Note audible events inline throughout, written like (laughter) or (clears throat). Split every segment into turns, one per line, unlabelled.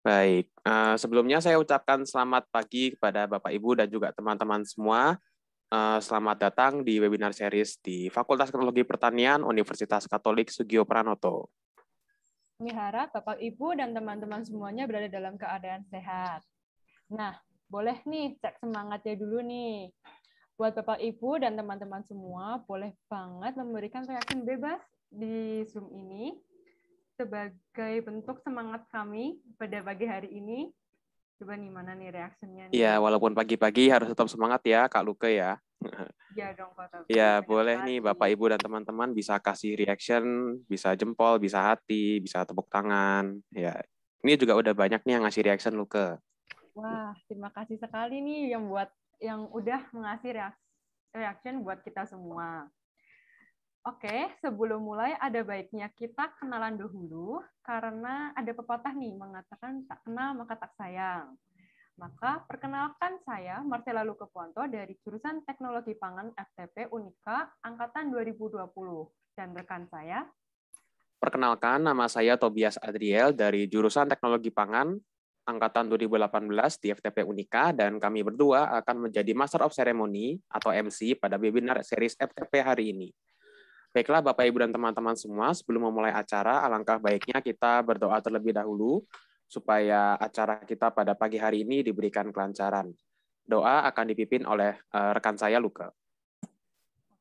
Baik, uh, sebelumnya saya ucapkan selamat pagi kepada Bapak Ibu dan juga teman-teman semua. Uh, selamat datang di webinar series di Fakultas Teknologi Pertanian Universitas Katolik Sugio Pranoto.
Kami harap Bapak Ibu dan teman-teman semuanya berada dalam keadaan sehat. Nah, boleh nih cek semangatnya dulu nih. Buat Bapak Ibu dan teman-teman semua, boleh banget memberikan reaksi bebas di Zoom ini sebagai bentuk semangat kami pada pagi hari ini. Coba nih mana nih reaksinya? Iya,
walaupun pagi-pagi harus tetap semangat ya Kak Luke ya. (laughs) Iya dong Iya, boleh nih Bapak Ibu dan teman-teman bisa kasih reaction, bisa jempol, bisa hati, bisa tepuk tangan. Ya, ini juga udah banyak nih yang ngasih reaction Luke.
Wah, terima kasih sekali nih yang buat yang udah mengasih reaction buat kita semua. Oke, sebelum mulai ada baiknya kita kenalan dahulu karena ada pepatah nih mengatakan tak kenal maka tak sayang. Maka perkenalkan saya Marcela Lukeponto dari jurusan Teknologi Pangan FTP Unika angkatan 2020 dan rekan saya
Perkenalkan, nama saya Tobias Adriel dari jurusan Teknologi Pangan angkatan 2018 di FTP Unika dan kami berdua akan menjadi Master of Ceremony atau MC pada webinar series FTP hari ini. Baiklah Bapak Ibu dan teman-teman semua, sebelum memulai acara, alangkah baiknya kita berdoa terlebih dahulu supaya acara kita pada pagi hari ini diberikan kelancaran. Doa akan dipimpin oleh eh, rekan saya Luka.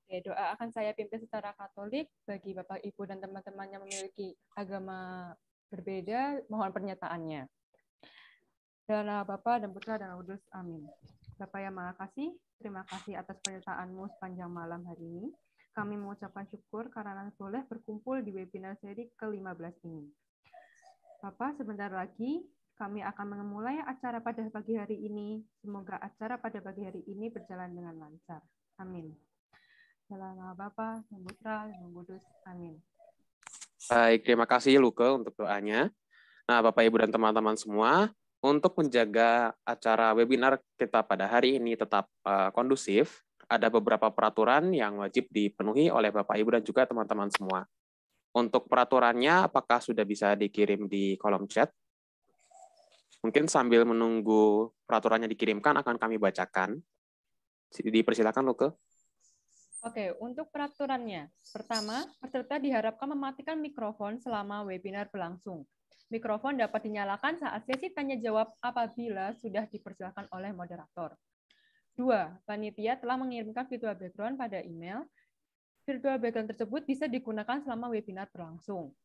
Oke, doa akan saya pimpin secara Katolik bagi Bapak Ibu dan teman-teman yang memiliki agama berbeda, mohon pernyataannya. Dalam nama Bapa dan Putra dan Kudus, Amin. Bapak yang Maha Kasih, terima kasih atas pernyataanmu sepanjang malam hari ini. Kami mengucapkan syukur karena boleh berkumpul di webinar seri ke-15 ini. Bapak, sebentar lagi kami akan memulai acara pada pagi hari ini. Semoga acara pada pagi hari ini berjalan dengan lancar. Amin. Dalam nama Bapa, dan Putra, dan Kudus. Amin.
Baik, terima kasih Luke untuk doanya. Nah, Bapak Ibu dan teman-teman semua, untuk menjaga acara webinar kita pada hari ini tetap uh, kondusif, ada beberapa peraturan yang wajib dipenuhi oleh Bapak Ibu dan juga teman-teman semua. Untuk peraturannya, apakah sudah bisa dikirim di kolom chat? Mungkin sambil menunggu peraturannya dikirimkan, akan kami bacakan. Dipersilakan, Luke.
Oke, untuk peraturannya. Pertama, peserta diharapkan mematikan mikrofon selama webinar berlangsung. Mikrofon dapat dinyalakan saat sesi tanya-jawab apabila sudah dipersilakan oleh moderator. Dua, panitia telah mengirimkan virtual background pada email. Virtual background tersebut bisa digunakan selama webinar berlangsung.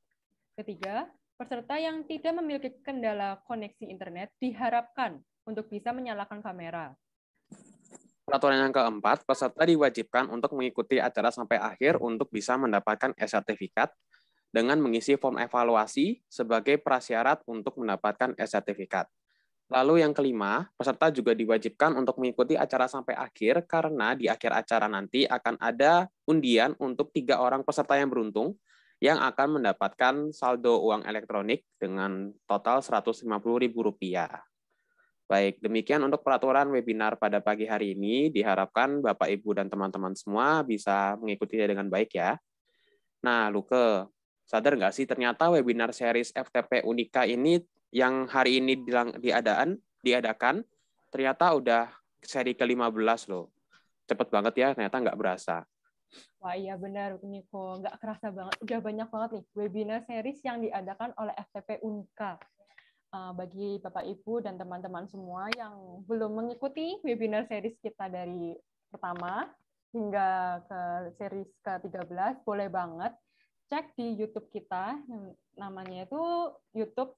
Ketiga, peserta yang tidak memiliki kendala koneksi internet diharapkan untuk bisa menyalakan kamera.
Peraturan yang keempat, peserta diwajibkan untuk mengikuti acara sampai akhir untuk bisa mendapatkan e-sertifikat dengan mengisi form evaluasi sebagai prasyarat untuk mendapatkan e-sertifikat. Lalu yang kelima, peserta juga diwajibkan untuk mengikuti acara sampai akhir karena di akhir acara nanti akan ada undian untuk tiga orang peserta yang beruntung yang akan mendapatkan saldo uang elektronik dengan total Rp150.000. Baik, demikian untuk peraturan webinar pada pagi hari ini. Diharapkan Bapak, Ibu, dan teman-teman semua bisa mengikutinya dengan baik ya. Nah, Luke, sadar nggak sih ternyata webinar series FTP Unika ini yang hari ini bilang diadaan diadakan ternyata udah seri ke-15 loh. Cepet banget ya, ternyata nggak berasa.
Wah iya benar Niko, nggak kerasa banget. Udah banyak banget nih webinar series yang diadakan oleh FTP Unika. Ah, bagi Bapak Ibu dan teman-teman semua yang belum mengikuti webinar series kita dari pertama hingga ke series ke-13, boleh banget cek di YouTube kita namanya itu YouTube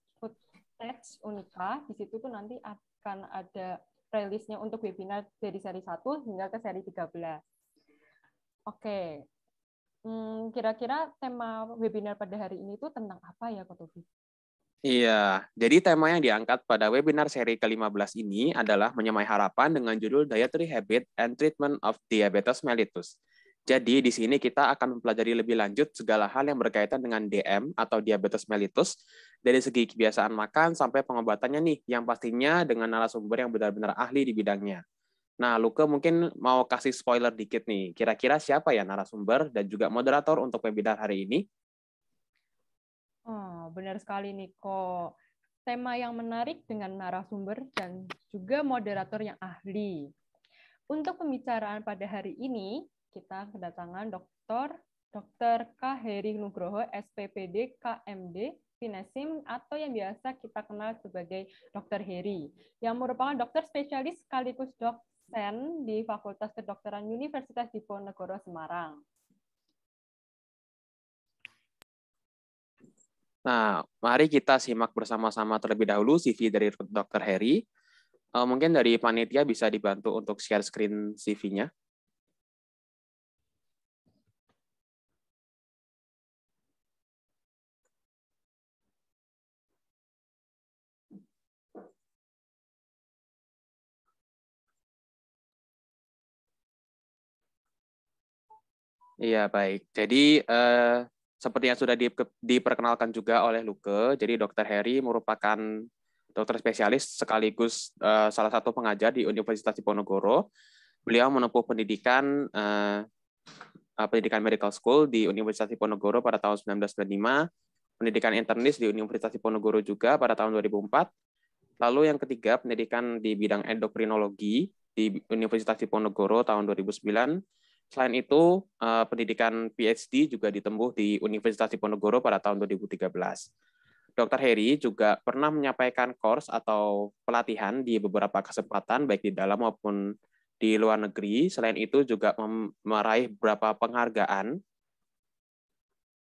teks Unika, di situ tuh nanti akan ada playlistnya untuk webinar dari seri 1 hingga ke seri 13. Oke, okay. Hmm, kira-kira tema webinar pada hari ini tuh tentang apa ya, Kotobi?
Iya, jadi tema yang diangkat pada webinar seri ke-15 ini adalah menyemai harapan dengan judul Dietary Habit and Treatment of Diabetes Mellitus. Jadi di sini kita akan mempelajari lebih lanjut segala hal yang berkaitan dengan DM atau diabetes mellitus dari segi kebiasaan makan sampai pengobatannya nih yang pastinya dengan narasumber yang benar-benar ahli di bidangnya. Nah, Luke mungkin mau kasih spoiler dikit nih. Kira-kira siapa ya narasumber dan juga moderator untuk webinar hari ini?
Oh, benar sekali Niko. Tema yang menarik dengan narasumber dan juga moderator yang ahli. Untuk pembicaraan pada hari ini, kita kedatangan Dr. Dr. K. Heri Nugroho, SPPD, KMD, Finesim, atau yang biasa kita kenal sebagai Dr. Heri, yang merupakan dokter spesialis sekaligus dosen di Fakultas Kedokteran Universitas Diponegoro Semarang.
Nah, mari kita simak bersama-sama terlebih dahulu CV dari Dr. Heri. Eh, mungkin dari panitia bisa dibantu untuk share screen CV-nya. Iya, baik. Jadi uh, seperti yang sudah diperkenalkan juga oleh Luke, jadi Dr. Harry merupakan dokter spesialis sekaligus uh, salah satu pengajar di Universitas Diponegoro. Beliau menempuh pendidikan uh, pendidikan medical school di Universitas Diponegoro pada tahun 1995, pendidikan internis di Universitas Diponegoro juga pada tahun 2004. Lalu yang ketiga, pendidikan di bidang endokrinologi di Universitas Diponegoro tahun 2009 Selain itu, eh, pendidikan PhD juga ditempuh di Universitas Diponegoro pada tahun 2013. Dr. Heri juga pernah menyampaikan course atau pelatihan di beberapa kesempatan baik di dalam maupun di luar negeri. Selain itu juga meraih beberapa penghargaan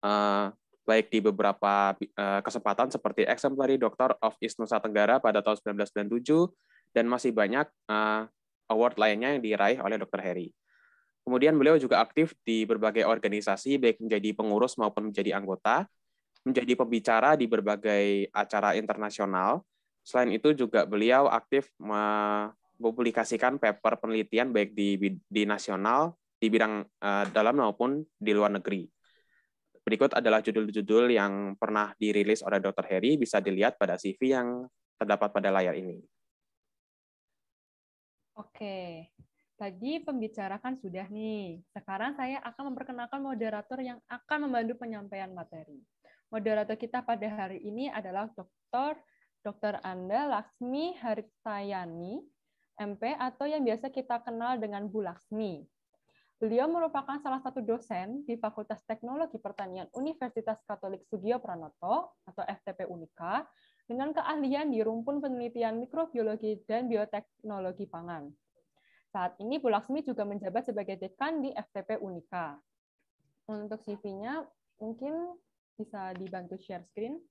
eh, baik di beberapa eh, kesempatan seperti Exemplary Doctor of East Nusa Tenggara pada tahun 1997 dan masih banyak award lainnya yang diraih oleh Dr. Heri. Kemudian beliau juga aktif di berbagai organisasi, baik menjadi pengurus maupun menjadi anggota, menjadi pembicara di berbagai acara internasional. Selain itu juga beliau aktif mempublikasikan paper penelitian baik di, di nasional, di bidang uh, dalam maupun di luar negeri. Berikut adalah judul-judul yang pernah dirilis oleh Dr. Harry, bisa dilihat pada CV yang terdapat pada layar ini.
Oke,
Tadi pembicara kan sudah nih. Sekarang saya akan memperkenalkan moderator yang akan membantu penyampaian materi. Moderator kita pada hari ini adalah Dr. Dr. Anda Laksmi Haritayani, MP atau yang biasa kita kenal dengan Bu Laksmi. Beliau merupakan salah satu dosen di Fakultas Teknologi Pertanian Universitas Katolik Sugio Pranoto atau FTP Unika dengan keahlian di rumpun penelitian mikrobiologi dan bioteknologi pangan. Saat ini Bu Laksmi juga menjabat sebagai dekan di FTP Unika. Untuk CV-nya mungkin bisa dibantu share screen.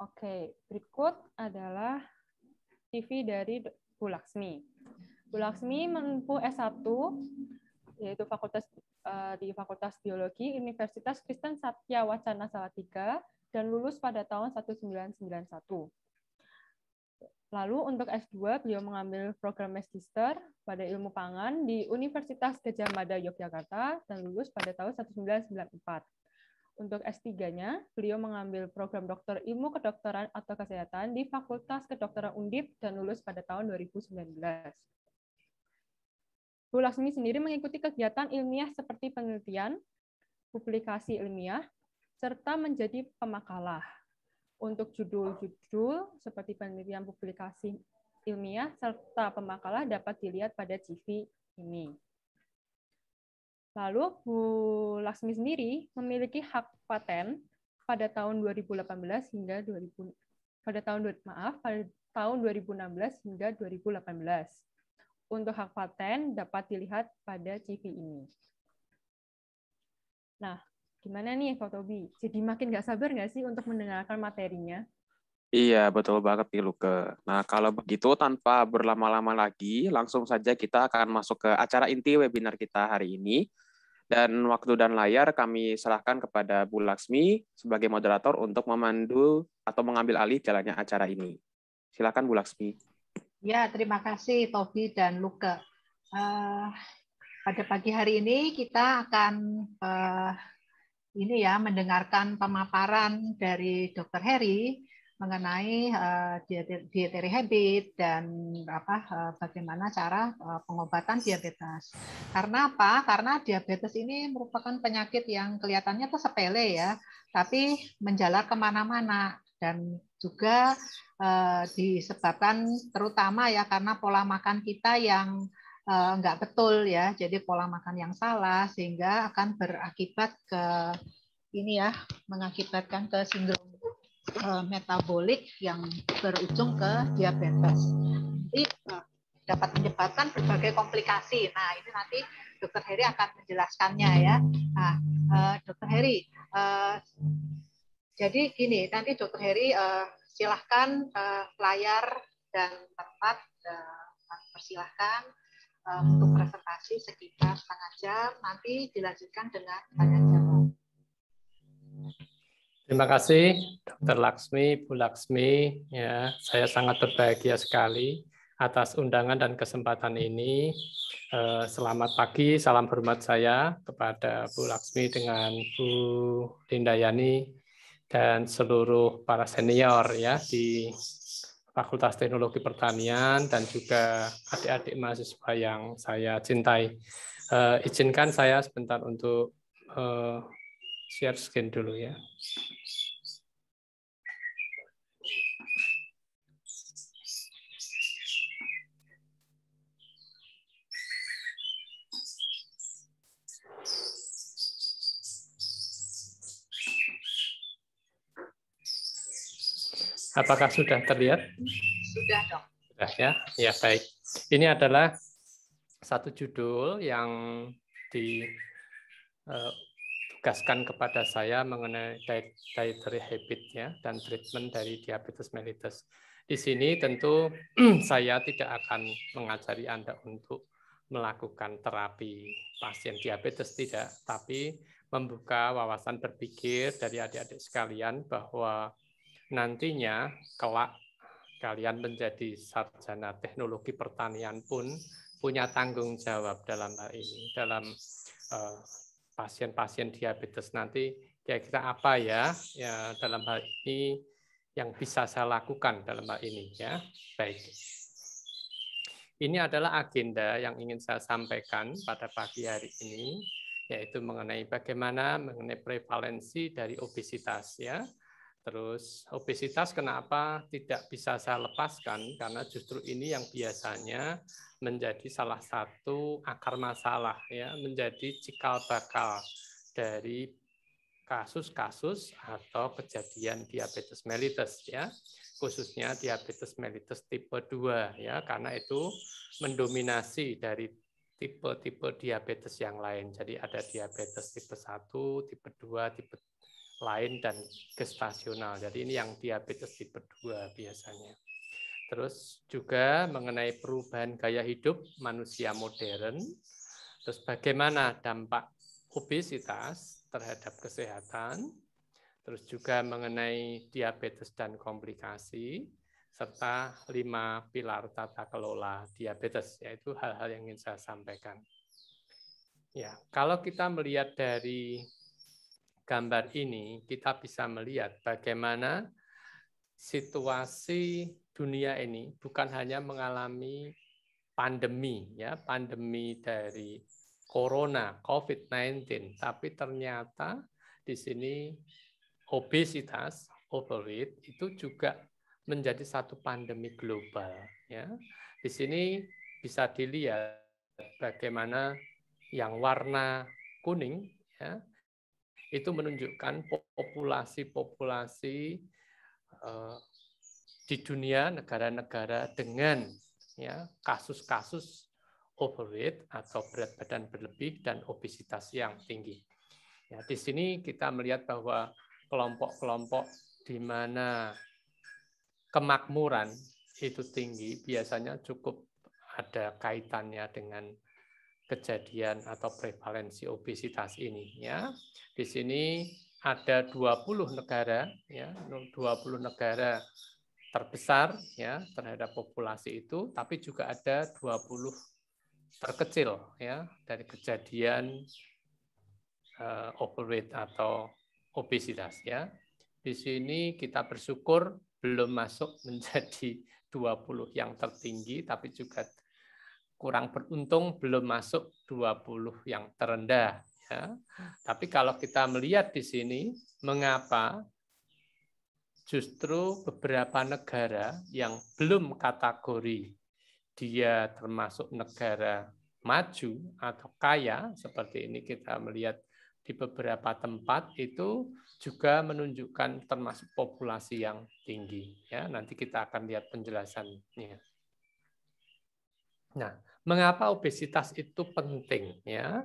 Oke, berikut adalah CV dari Bu Laksmi. Bu Laksmi menempuh S1 yaitu fakultas uh, di Fakultas Biologi Universitas Kristen Satya Wacana Salatiga dan lulus pada tahun 1991. Lalu untuk S2 beliau mengambil program magister pada ilmu pangan di Universitas Gajah Mada Yogyakarta dan lulus pada tahun 1994. Untuk S3-nya, beliau mengambil program doktor ilmu kedokteran atau kesehatan di Fakultas Kedokteran Undip dan lulus pada tahun 2019. Bu Laksmi sendiri mengikuti kegiatan ilmiah seperti penelitian, publikasi ilmiah, serta menjadi pemakalah. Untuk judul-judul seperti penelitian publikasi ilmiah serta pemakalah dapat dilihat pada CV ini. Lalu Bu Laksmi sendiri memiliki hak paten pada tahun 2018 hingga 2000 pada tahun maaf pada tahun 2016 hingga 2018 untuk hak paten dapat dilihat pada CV ini. Nah, gimana nih Pak Tobi? Jadi makin nggak sabar nggak sih untuk mendengarkan materinya?
Iya, betul banget nih Luke. Nah, kalau begitu tanpa berlama-lama lagi, langsung saja kita akan masuk ke acara inti webinar kita hari ini. Dan waktu dan layar kami serahkan kepada Bu Laksmi sebagai moderator untuk memandu atau mengambil alih jalannya acara ini. Silakan Bu Laksmi.
Ya, terima kasih Tobi dan Luka. Uh, eh, pada pagi hari ini kita akan uh, ini ya mendengarkan pemaparan dari Dr. Heri mengenai uh, dietary habit dan apa uh, bagaimana cara uh, pengobatan diabetes. Karena apa? Karena diabetes ini merupakan penyakit yang kelihatannya tuh sepele ya, tapi menjalar kemana-mana dan juga Eh, disebabkan terutama ya karena pola makan kita yang enggak eh, betul ya, jadi pola makan yang salah sehingga akan berakibat ke ini ya mengakibatkan ke sindrom eh, metabolik yang berujung ke diabetes. Jadi dapat menyebabkan berbagai komplikasi. Nah ini nanti Dokter Heri akan menjelaskannya ya. Nah Dokter Heri. Jadi gini, nanti Dokter Heri silahkan uh, layar dan tempat uh, persilahkan uh, untuk presentasi sekitar setengah jam. Nanti dilanjutkan dengan
tanya jawab. Terima kasih Dr. Laksmi, Bu Laksmi. Ya, saya sangat berbahagia sekali atas undangan dan kesempatan ini. Selamat pagi, salam hormat saya kepada Bu Laksmi dengan Bu Lindayani dan seluruh para senior ya di Fakultas Teknologi Pertanian dan juga adik-adik mahasiswa yang saya cintai. Uh, izinkan saya sebentar untuk uh, share screen dulu ya. Apakah sudah terlihat? Sudah dok. Sudah ya, ya baik. Ini adalah satu judul yang ditugaskan eh, kepada saya mengenai dietary habit ya dan treatment dari diabetes mellitus. Di sini tentu (clears throat) saya tidak akan mengajari Anda untuk melakukan terapi pasien diabetes tidak, tapi membuka wawasan berpikir dari adik-adik sekalian bahwa nantinya kelak kalian menjadi sarjana teknologi pertanian pun punya tanggung jawab dalam hal ini dalam eh, pasien-pasien uh, diabetes nanti kira-kira apa ya ya dalam hal ini yang bisa saya lakukan dalam hal ini ya baik ini adalah agenda yang ingin saya sampaikan pada pagi hari ini yaitu mengenai bagaimana mengenai prevalensi dari obesitas ya Terus obesitas kenapa tidak bisa saya lepaskan? Karena justru ini yang biasanya menjadi salah satu akar masalah ya, menjadi cikal bakal dari kasus-kasus atau kejadian diabetes mellitus ya, khususnya diabetes mellitus tipe 2 ya, karena itu mendominasi dari tipe-tipe diabetes yang lain. Jadi ada diabetes tipe 1, tipe 2, tipe lain dan gestasional. Jadi ini yang diabetes tipe 2 biasanya. Terus juga mengenai perubahan gaya hidup manusia modern. Terus bagaimana dampak obesitas terhadap kesehatan. Terus juga mengenai diabetes dan komplikasi serta lima pilar tata kelola diabetes, yaitu hal-hal yang ingin saya sampaikan. Ya, kalau kita melihat dari gambar ini kita bisa melihat bagaimana situasi dunia ini bukan hanya mengalami pandemi ya, pandemi dari corona COVID-19, tapi ternyata di sini obesitas, overweight itu juga menjadi satu pandemi global ya. Di sini bisa dilihat bagaimana yang warna kuning ya itu menunjukkan populasi-populasi eh, di dunia negara-negara dengan ya kasus-kasus overweight atau berat badan berlebih dan obesitas yang tinggi. Ya, di sini kita melihat bahwa kelompok-kelompok di mana kemakmuran itu tinggi biasanya cukup ada kaitannya dengan kejadian atau prevalensi obesitas ini ya. Di sini ada 20 negara ya, 20 negara terbesar ya terhadap populasi itu, tapi juga ada 20 terkecil ya dari kejadian uh, eh, overweight atau obesitas ya. Di sini kita bersyukur belum masuk (laughs) menjadi 20 yang tertinggi tapi juga kurang beruntung belum masuk 20 yang terendah. Ya. Tapi kalau kita melihat di sini, mengapa justru beberapa negara yang belum kategori dia termasuk negara maju atau kaya, seperti ini kita melihat di beberapa tempat itu juga menunjukkan termasuk populasi yang tinggi. Ya, nanti kita akan lihat penjelasannya. Nah, Mengapa obesitas itu penting? Ya,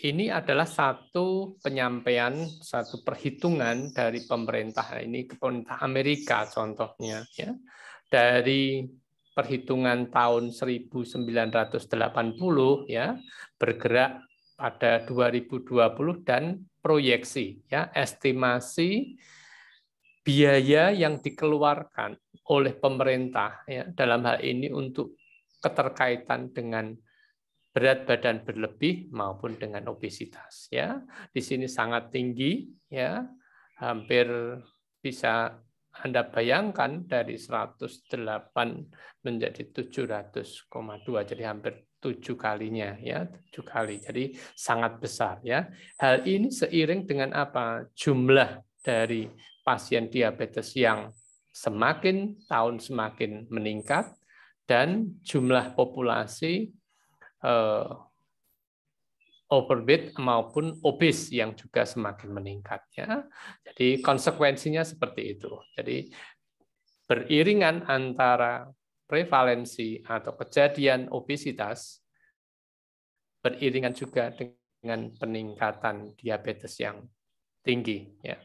ini adalah satu penyampaian, satu perhitungan dari pemerintah nah, ini ke pemerintah Amerika contohnya ya. Dari perhitungan tahun 1980 ya bergerak pada 2020 dan proyeksi ya estimasi biaya yang dikeluarkan oleh pemerintah ya dalam hal ini untuk keterkaitan dengan berat badan berlebih maupun dengan obesitas ya di sini sangat tinggi ya hampir bisa anda bayangkan dari 108 menjadi 700,2 jadi hampir tujuh kalinya ya tujuh kali jadi sangat besar ya hal ini seiring dengan apa jumlah dari pasien diabetes yang semakin tahun semakin meningkat dan jumlah populasi uh, eh, overweight maupun obes yang juga semakin meningkatnya. Jadi konsekuensinya seperti itu. Jadi beriringan antara prevalensi atau kejadian obesitas beriringan juga dengan peningkatan diabetes yang tinggi ya.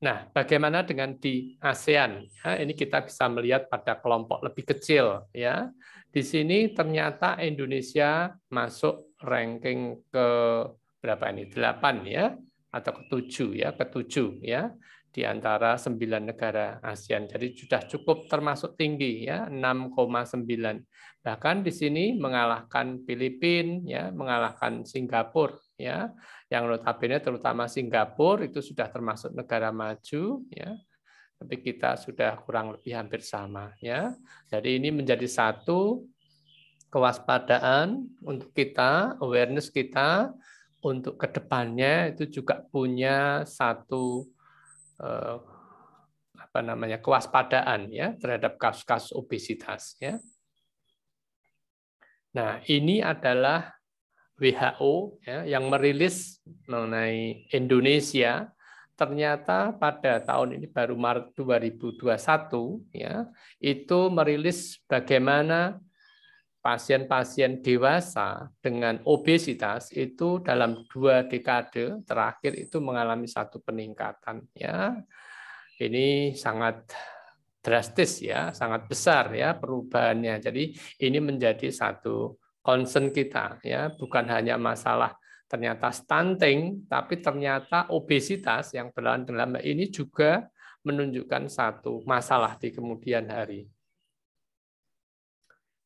Nah, bagaimana dengan di ASEAN? Nah, ini kita bisa melihat pada kelompok lebih kecil. Ya, di sini ternyata Indonesia masuk ranking ke berapa ini? 8 ya, atau ke 7 ya, ke 7 ya di antara sembilan negara ASEAN. Jadi sudah cukup termasuk tinggi ya 6,9. Bahkan di sini mengalahkan Filipina ya, mengalahkan Singapura ya. Yang notabene terutama Singapura itu sudah termasuk negara maju ya. Tapi kita sudah kurang lebih hampir sama ya. Jadi ini menjadi satu kewaspadaan untuk kita, awareness kita untuk kedepannya itu juga punya satu Eh, apa namanya kewaspadaan ya terhadap kasus-kasus obesitas ya. Nah, ini adalah WHO ya, yang merilis mengenai Indonesia ternyata pada tahun ini baru Maret 2021 ya itu merilis bagaimana pasien-pasien dewasa dengan obesitas itu dalam dua dekade terakhir itu mengalami satu peningkatan ya ini sangat drastis ya sangat besar ya perubahannya jadi ini menjadi satu concern kita ya bukan hanya masalah ternyata stunting tapi ternyata obesitas yang berlanjut dalam ini juga menunjukkan satu masalah di kemudian hari.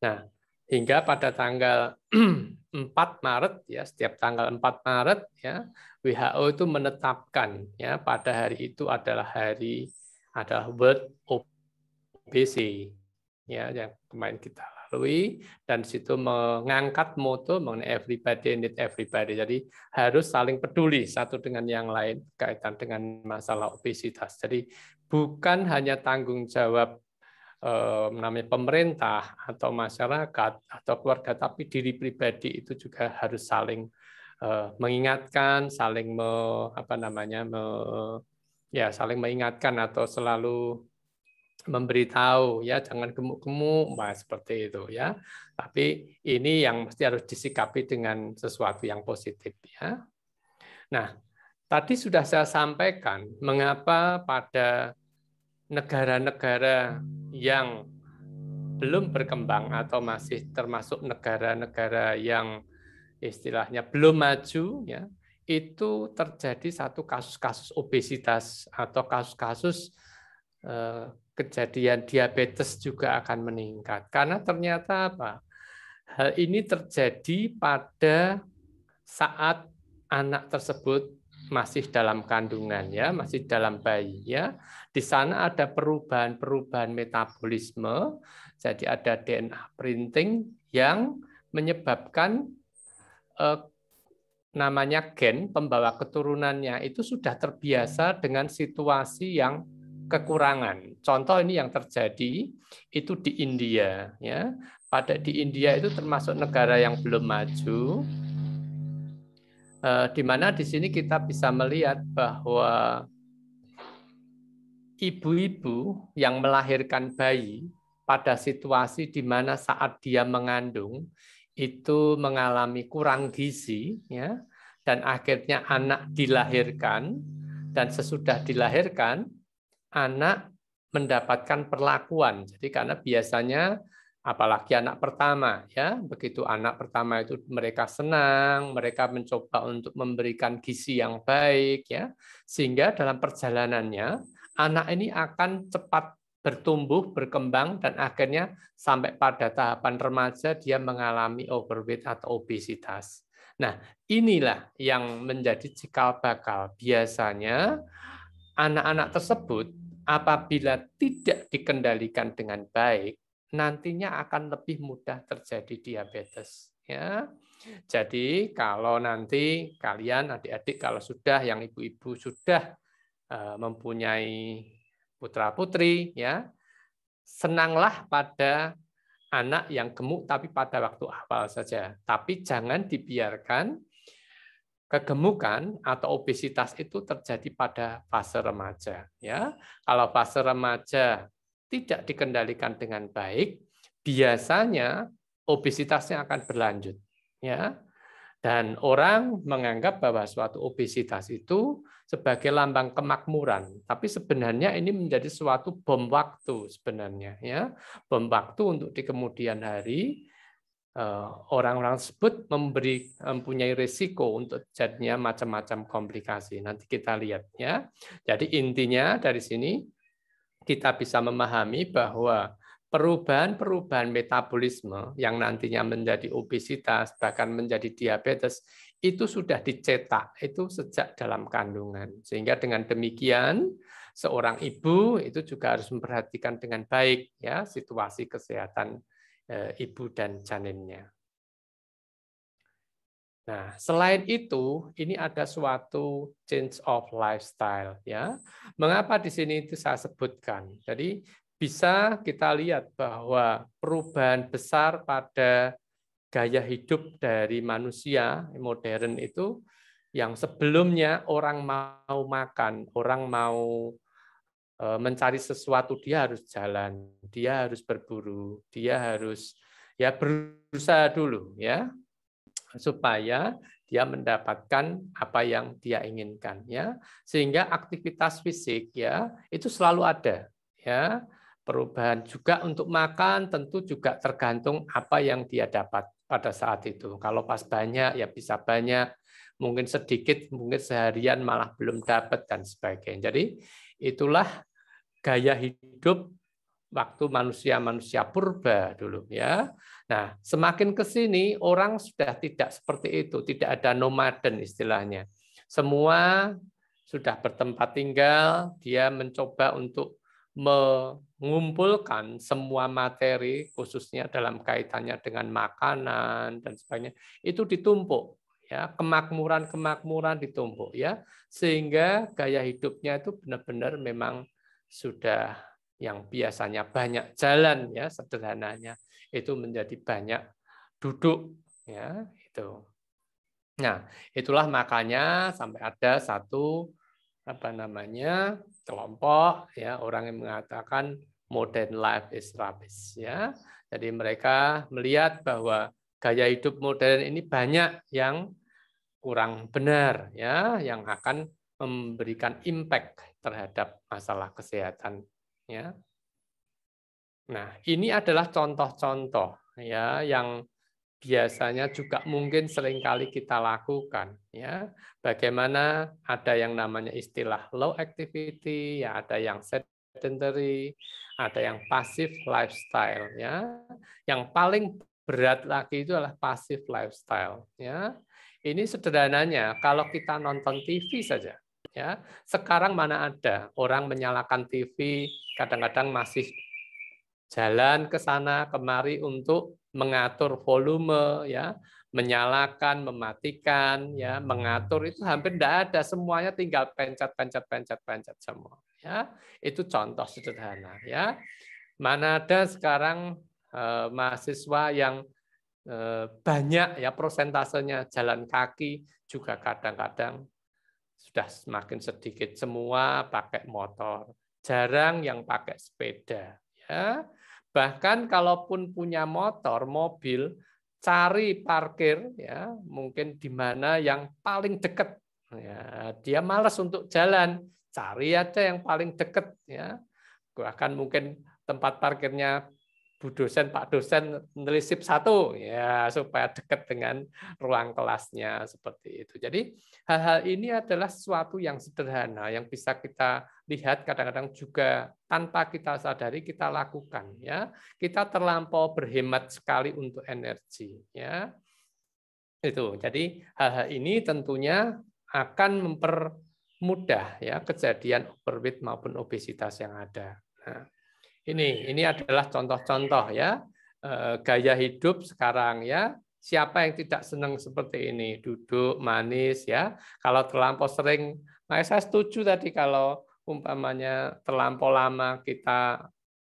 Nah, hingga pada tanggal 4 (clears throat) Maret ya setiap tanggal 4 Maret ya WHO itu menetapkan ya pada hari itu adalah hari adalah World OBC ya yang kemarin kita lalui dan situ mengangkat moto mengenai everybody need everybody. Jadi harus saling peduli satu dengan yang lain kaitan dengan masalah obesitas. Jadi bukan hanya tanggung jawab Eh, namanya pemerintah atau masyarakat atau keluarga, tapi diri pribadi itu juga harus saling eh, mengingatkan, saling me, apa namanya, me, ya saling mengingatkan atau selalu memberitahu ya jangan gemuk-gemuk seperti itu ya tapi ini yang mesti harus disikapi dengan sesuatu yang positif ya nah tadi sudah saya sampaikan mengapa pada negara-negara hmm. yang belum berkembang atau masih termasuk negara-negara yang istilahnya belum maju ya itu terjadi satu kasus-kasus obesitas atau kasus-kasus eh, kejadian diabetes juga akan meningkat karena ternyata apa hal ini terjadi pada saat anak tersebut masih dalam kandungannya, masih dalam bayinya. Di sana ada perubahan-perubahan metabolisme, jadi ada DNA printing yang menyebabkan eh, namanya gen pembawa keturunannya itu sudah terbiasa dengan situasi yang kekurangan. Contoh ini yang terjadi itu di India ya. Pada di India itu termasuk negara yang belum maju Eh, di mana di sini kita bisa melihat bahwa ibu-ibu yang melahirkan bayi pada situasi di mana saat dia mengandung itu mengalami kurang gizi ya dan akhirnya anak dilahirkan dan sesudah dilahirkan anak mendapatkan perlakuan. Jadi karena biasanya apalagi anak pertama ya begitu anak pertama itu mereka senang mereka mencoba untuk memberikan gizi yang baik ya sehingga dalam perjalanannya anak ini akan cepat bertumbuh berkembang dan akhirnya sampai pada tahapan remaja dia mengalami overweight atau obesitas nah inilah yang menjadi cikal bakal biasanya anak-anak tersebut apabila tidak dikendalikan dengan baik nantinya akan lebih mudah terjadi diabetes ya. Jadi kalau nanti kalian adik-adik kalau sudah yang ibu-ibu sudah eh, mempunyai putra-putri ya, senanglah pada anak yang gemuk tapi pada waktu awal saja. Tapi jangan dibiarkan kegemukan atau obesitas itu terjadi pada fase remaja ya. Kalau fase remaja tidak dikendalikan dengan baik, biasanya obesitasnya akan berlanjut. Ya, dan orang menganggap bahwa suatu obesitas itu sebagai lambang kemakmuran, tapi sebenarnya ini menjadi suatu bom waktu sebenarnya ya, bom waktu untuk di kemudian hari eh, orang-orang tersebut memberi mempunyai risiko untuk jadinya macam-macam komplikasi. Nanti kita lihat ya. Jadi intinya dari sini kita bisa memahami bahwa perubahan-perubahan metabolisme yang nantinya menjadi obesitas bahkan menjadi diabetes itu sudah dicetak itu sejak dalam kandungan sehingga dengan demikian seorang ibu itu juga harus memperhatikan dengan baik ya situasi kesehatan eh, ibu dan janinnya Nah, selain itu, ini ada suatu change of lifestyle ya. Mengapa di sini itu saya sebutkan? Jadi bisa kita lihat bahwa perubahan besar pada gaya hidup dari manusia modern itu yang sebelumnya orang mau makan, orang mau e, mencari sesuatu dia harus jalan, dia harus berburu, dia harus ya berusaha dulu ya supaya dia mendapatkan apa yang dia inginkan ya sehingga aktivitas fisik ya itu selalu ada ya perubahan juga untuk makan tentu juga tergantung apa yang dia dapat pada saat itu kalau pas banyak ya bisa banyak mungkin sedikit mungkin seharian malah belum dapat dan sebagainya jadi itulah gaya hidup waktu manusia-manusia purba dulu ya Nah, semakin ke sini orang sudah tidak seperti itu, tidak ada nomaden istilahnya. Semua sudah bertempat tinggal, dia mencoba untuk mengumpulkan semua materi khususnya dalam kaitannya dengan makanan dan sebagainya itu ditumpuk ya kemakmuran-kemakmuran ditumpuk ya sehingga gaya hidupnya itu benar-benar memang sudah yang biasanya banyak jalan ya sederhananya itu menjadi banyak duduk ya itu. Nah, itulah makanya sampai ada satu apa namanya kelompok ya orang yang mengatakan modern life is rubbish ya. Jadi mereka melihat bahwa gaya hidup modern ini banyak yang kurang benar ya yang akan memberikan impact terhadap masalah kesehatan ya Nah, ini adalah contoh-contoh ya yang biasanya juga mungkin seringkali kita lakukan ya. Bagaimana ada yang namanya istilah low activity, ya ada yang sedentary, ada yang pasif lifestyle ya. Yang paling berat lagi itu adalah pasif lifestyle ya. Ini sederhananya kalau kita nonton TV saja ya. Sekarang mana ada orang menyalakan TV kadang-kadang masih jalan ke sana kemari untuk mengatur volume ya menyalakan mematikan ya mengatur itu hampir tidak ada semuanya tinggal pencet pencet pencet pencet semua ya itu contoh sederhana ya mana ada sekarang eh, mahasiswa yang eh, banyak ya prosentasenya jalan kaki juga kadang-kadang sudah semakin sedikit semua pakai motor jarang yang pakai sepeda ya Bahkan kalaupun punya motor, mobil, cari parkir ya, mungkin di mana yang paling dekat. Ya, dia malas untuk jalan, cari aja yang paling dekat ya. akan mungkin tempat parkirnya Bu dosen, Pak dosen nelisip satu ya supaya dekat dengan ruang kelasnya seperti itu. Jadi hal-hal ini adalah sesuatu yang sederhana yang bisa kita lihat kadang-kadang juga tanpa kita sadari kita lakukan ya. Kita terlampau berhemat sekali untuk energi ya. Itu. Jadi hal-hal ini tentunya akan mempermudah ya kejadian overweight maupun obesitas yang ada. Nah, ini ini adalah contoh-contoh ya eh, gaya hidup sekarang ya siapa yang tidak senang seperti ini duduk manis ya kalau terlampau sering Nah, saya setuju tadi kalau umpamanya terlampau lama kita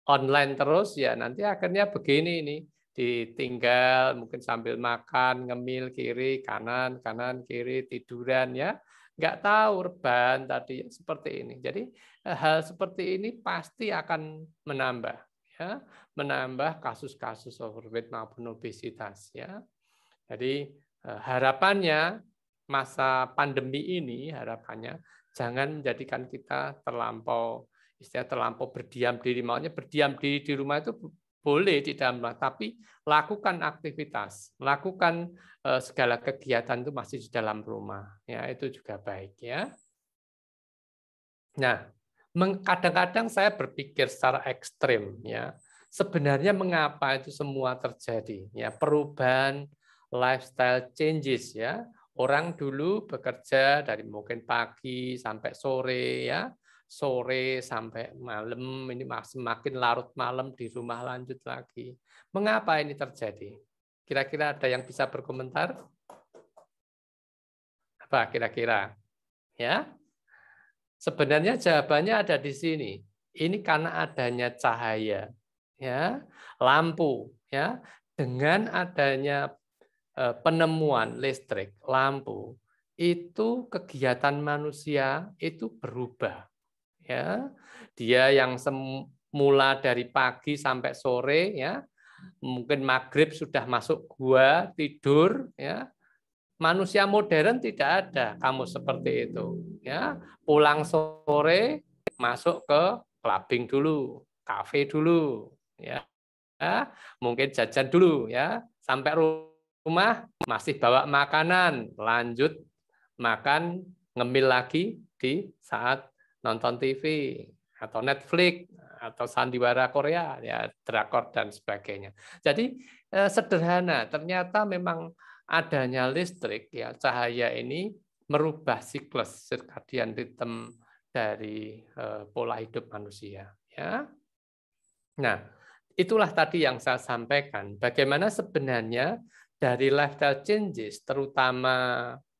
online terus ya nanti akhirnya begini ini ditinggal mungkin sambil makan ngemil kiri kanan kanan kiri tiduran ya nggak tahu urban tadi seperti ini jadi eh, hal seperti ini pasti akan menambah ya menambah kasus-kasus overweight maupun obesitas ya jadi eh, harapannya masa pandemi ini harapannya Jangan jadikan kita terlampau istilah terlampau berdiam diri. Maunya berdiam diri di rumah itu boleh di dalam rumah, tapi lakukan aktivitas, lakukan eh, segala kegiatan itu masih di dalam rumah. Ya, itu juga baik ya. Nah, kadang-kadang saya berpikir secara ekstrim ya sebenarnya mengapa itu semua terjadi ya perubahan lifestyle changes ya Orang dulu bekerja dari mungkin pagi sampai sore ya, sore sampai malam ini semakin larut malam di rumah lanjut lagi. Mengapa ini terjadi? Kira-kira ada yang bisa berkomentar? Apa kira-kira? Ya. Sebenarnya jawabannya ada di sini. Ini karena adanya cahaya, ya, lampu, ya. Dengan adanya Eh, penemuan listrik, lampu, itu kegiatan manusia itu berubah. Ya, dia yang semula dari pagi sampai sore ya, mungkin maghrib sudah masuk gua tidur ya. Manusia modern tidak ada kamu seperti itu ya. Pulang sore masuk ke clubbing dulu, kafe dulu ya. ya. Mungkin jajan dulu ya, sampai rumah rumah masih bawa makanan, lanjut makan, ngemil lagi di saat nonton TV atau Netflix atau sandiwara Korea ya drakor dan sebagainya. Jadi eh, sederhana, ternyata memang adanya listrik ya cahaya ini merubah siklus circadian rhythm dari eh, pola hidup manusia ya. Nah, itulah tadi yang saya sampaikan bagaimana sebenarnya dari lifestyle changes terutama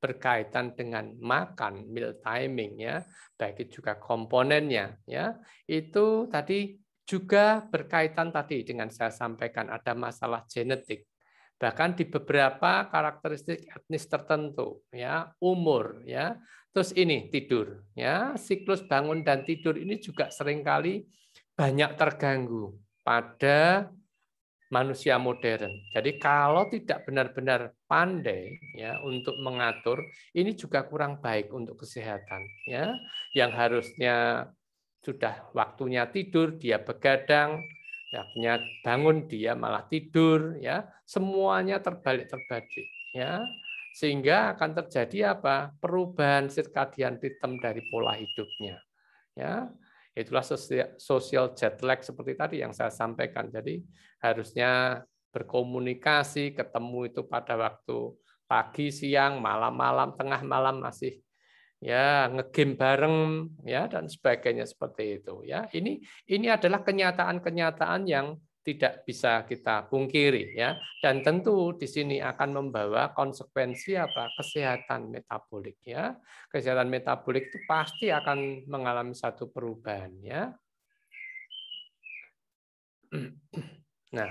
berkaitan dengan makan meal timing ya baik itu juga komponennya ya itu tadi juga berkaitan tadi dengan saya sampaikan ada masalah genetik bahkan di beberapa karakteristik etnis tertentu ya umur ya terus ini tidur ya siklus bangun dan tidur ini juga seringkali banyak terganggu pada manusia modern. Jadi kalau tidak benar-benar pandai ya untuk mengatur, ini juga kurang baik untuk kesehatan ya. Yang harusnya sudah waktunya tidur dia begadang, waktunya bangun dia malah tidur ya. Semuanya terbalik-terbalik ya. Sehingga akan terjadi apa? Perubahan sirkadian ritme dari pola hidupnya. Ya. Itulah sosial jet lag seperti tadi yang saya sampaikan. Jadi harusnya berkomunikasi, ketemu itu pada waktu pagi, siang, malam-malam, tengah malam masih ya ngegame bareng ya dan sebagainya seperti itu ya. Ini ini adalah kenyataan-kenyataan yang tidak bisa kita pungkiri ya dan tentu di sini akan membawa konsekuensi apa kesehatan metabolik ya kesehatan metabolik itu pasti akan mengalami satu perubahan ya nah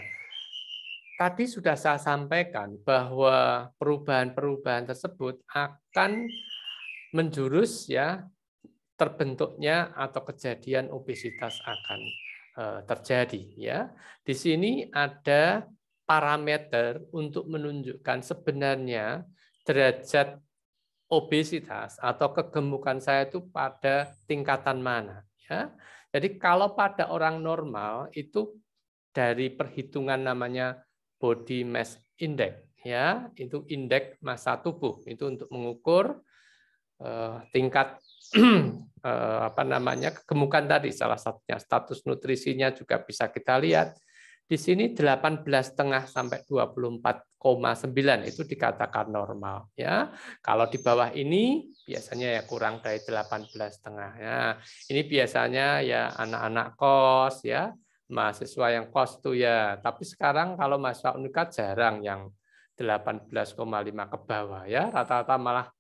tadi sudah saya sampaikan bahwa perubahan-perubahan tersebut akan menjurus ya terbentuknya atau kejadian obesitas akan Eh, terjadi ya. Di sini ada parameter untuk menunjukkan sebenarnya derajat obesitas atau kegemukan saya itu pada tingkatan mana ya. Jadi kalau pada orang normal itu dari perhitungan namanya body mass index ya, itu indeks massa tubuh itu untuk mengukur eh, tingkat (clears throat) Eh, apa namanya kegemukan tadi salah satunya status nutrisinya juga bisa kita lihat di sini 18,5 sampai 24,9 itu dikatakan normal ya. Kalau di bawah ini biasanya ya kurang dari 18,5 Nah, ya. ini biasanya ya anak-anak kos ya, mahasiswa yang kos tuh ya. Tapi sekarang kalau mahasiswa unikat jarang yang 18,5 ke bawah ya, rata-rata malah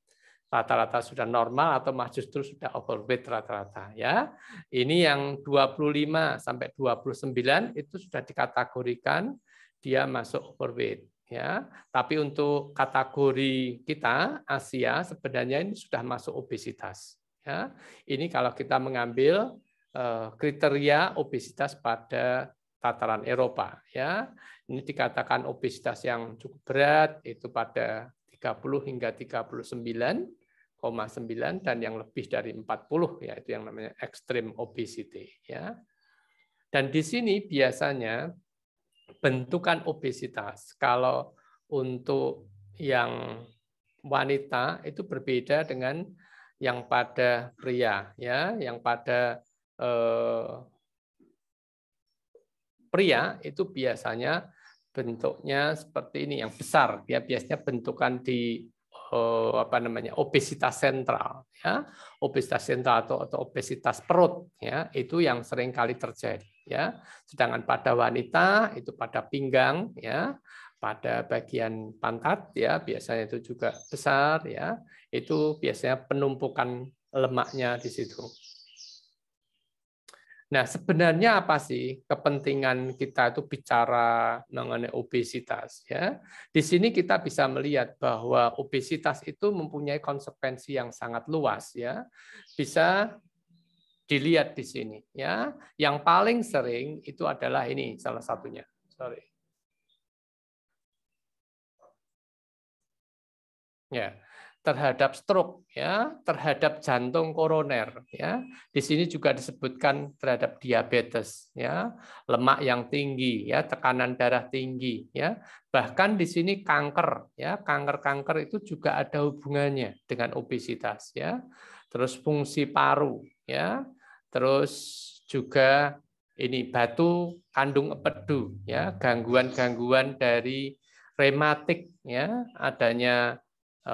rata-rata sudah normal atau mah justru sudah overweight rata-rata ya. Ini yang 25 sampai 29 itu sudah dikategorikan dia masuk overweight ya. Tapi untuk kategori kita Asia sebenarnya ini sudah masuk obesitas ya. Ini kalau kita mengambil eh, kriteria obesitas pada tataran Eropa ya. Ini dikatakan obesitas yang cukup berat itu pada 30 hingga 39 dan yang lebih dari 40 yaitu yang namanya extreme obesity ya. Dan di sini biasanya bentukan obesitas kalau untuk yang wanita itu berbeda dengan yang pada pria ya, yang pada eh, pria itu biasanya bentuknya seperti ini yang besar ya biasanya bentukan di eh, apa namanya obesitas sentral ya obesitas sentral atau, atau obesitas perut ya itu yang sering kali terjadi ya sedangkan pada wanita itu pada pinggang ya pada bagian pantat ya biasanya itu juga besar ya itu biasanya penumpukan lemaknya di situ Nah, sebenarnya apa sih kepentingan kita itu bicara mengenai obesitas ya? Di sini kita bisa melihat bahwa obesitas itu mempunyai konsekuensi yang sangat luas ya. Bisa dilihat di sini ya. Yang paling sering itu adalah ini salah satunya. Sorry. Ya terhadap stroke ya, terhadap jantung koroner ya. Di sini juga disebutkan terhadap diabetes ya, lemak yang tinggi ya, tekanan darah tinggi ya. Bahkan di sini kanker ya, kanker-kanker itu juga ada hubungannya dengan obesitas ya. Terus fungsi paru ya. Terus juga ini batu kandung empedu ya, gangguan-gangguan dari rematik ya, adanya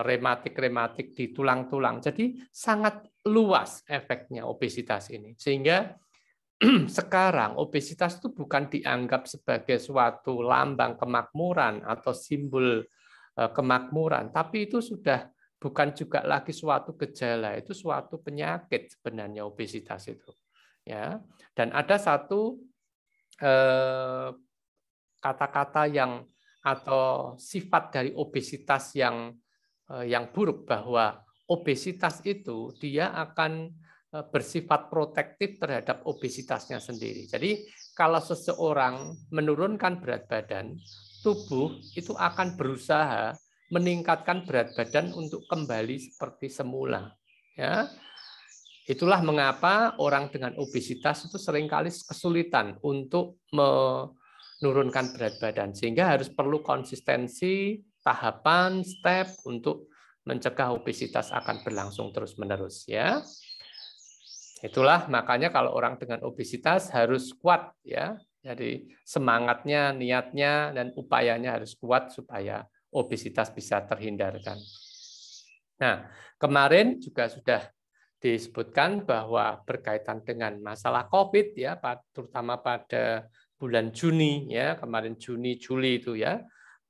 rematik-rematik di tulang-tulang. Jadi sangat luas efeknya obesitas ini. Sehingga (clears throat) sekarang obesitas itu bukan dianggap sebagai suatu lambang kemakmuran atau simbol eh, kemakmuran, tapi itu sudah bukan juga lagi suatu gejala, itu suatu penyakit sebenarnya obesitas itu. Ya. Dan ada satu eh, kata-kata yang atau sifat dari obesitas yang Eh, yang buruk bahwa obesitas itu dia akan eh, bersifat protektif terhadap obesitasnya sendiri. Jadi kalau seseorang menurunkan berat badan, tubuh itu akan berusaha meningkatkan berat badan untuk kembali seperti semula. Ya. Itulah mengapa orang dengan obesitas itu seringkali kesulitan untuk menurunkan berat badan sehingga harus perlu konsistensi tahapan step untuk mencegah obesitas akan berlangsung terus-menerus ya. Itulah makanya kalau orang dengan obesitas harus kuat ya. Jadi semangatnya, niatnya dan upayanya harus kuat supaya obesitas bisa terhindarkan. Nah, kemarin juga sudah disebutkan bahwa berkaitan dengan masalah Covid ya, terutama pada bulan Juni ya, kemarin Juni Juli itu ya,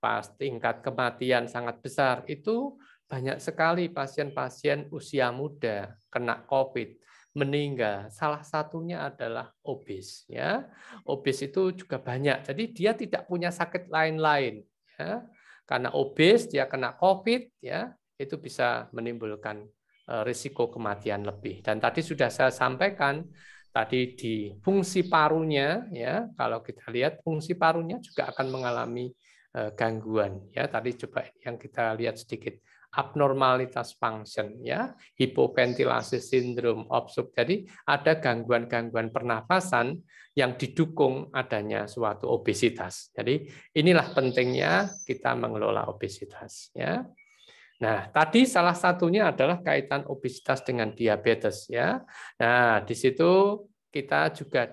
nafas, tingkat kematian sangat besar. Itu banyak sekali pasien-pasien usia muda kena COVID meninggal. Salah satunya adalah obes. Ya, obes itu juga banyak. Jadi dia tidak punya sakit lain-lain. Ya. Karena obes dia kena COVID, ya itu bisa menimbulkan eh, risiko kematian lebih. Dan tadi sudah saya sampaikan tadi di fungsi parunya, ya kalau kita lihat fungsi parunya juga akan mengalami Eh, gangguan ya tadi coba yang kita lihat sedikit abnormalitas function ya hipoventilasi sindrom obstruk jadi ada gangguan-gangguan pernafasan yang didukung adanya suatu obesitas jadi inilah pentingnya kita mengelola obesitas ya Nah, tadi salah satunya adalah kaitan obesitas dengan diabetes ya. Nah, di situ kita juga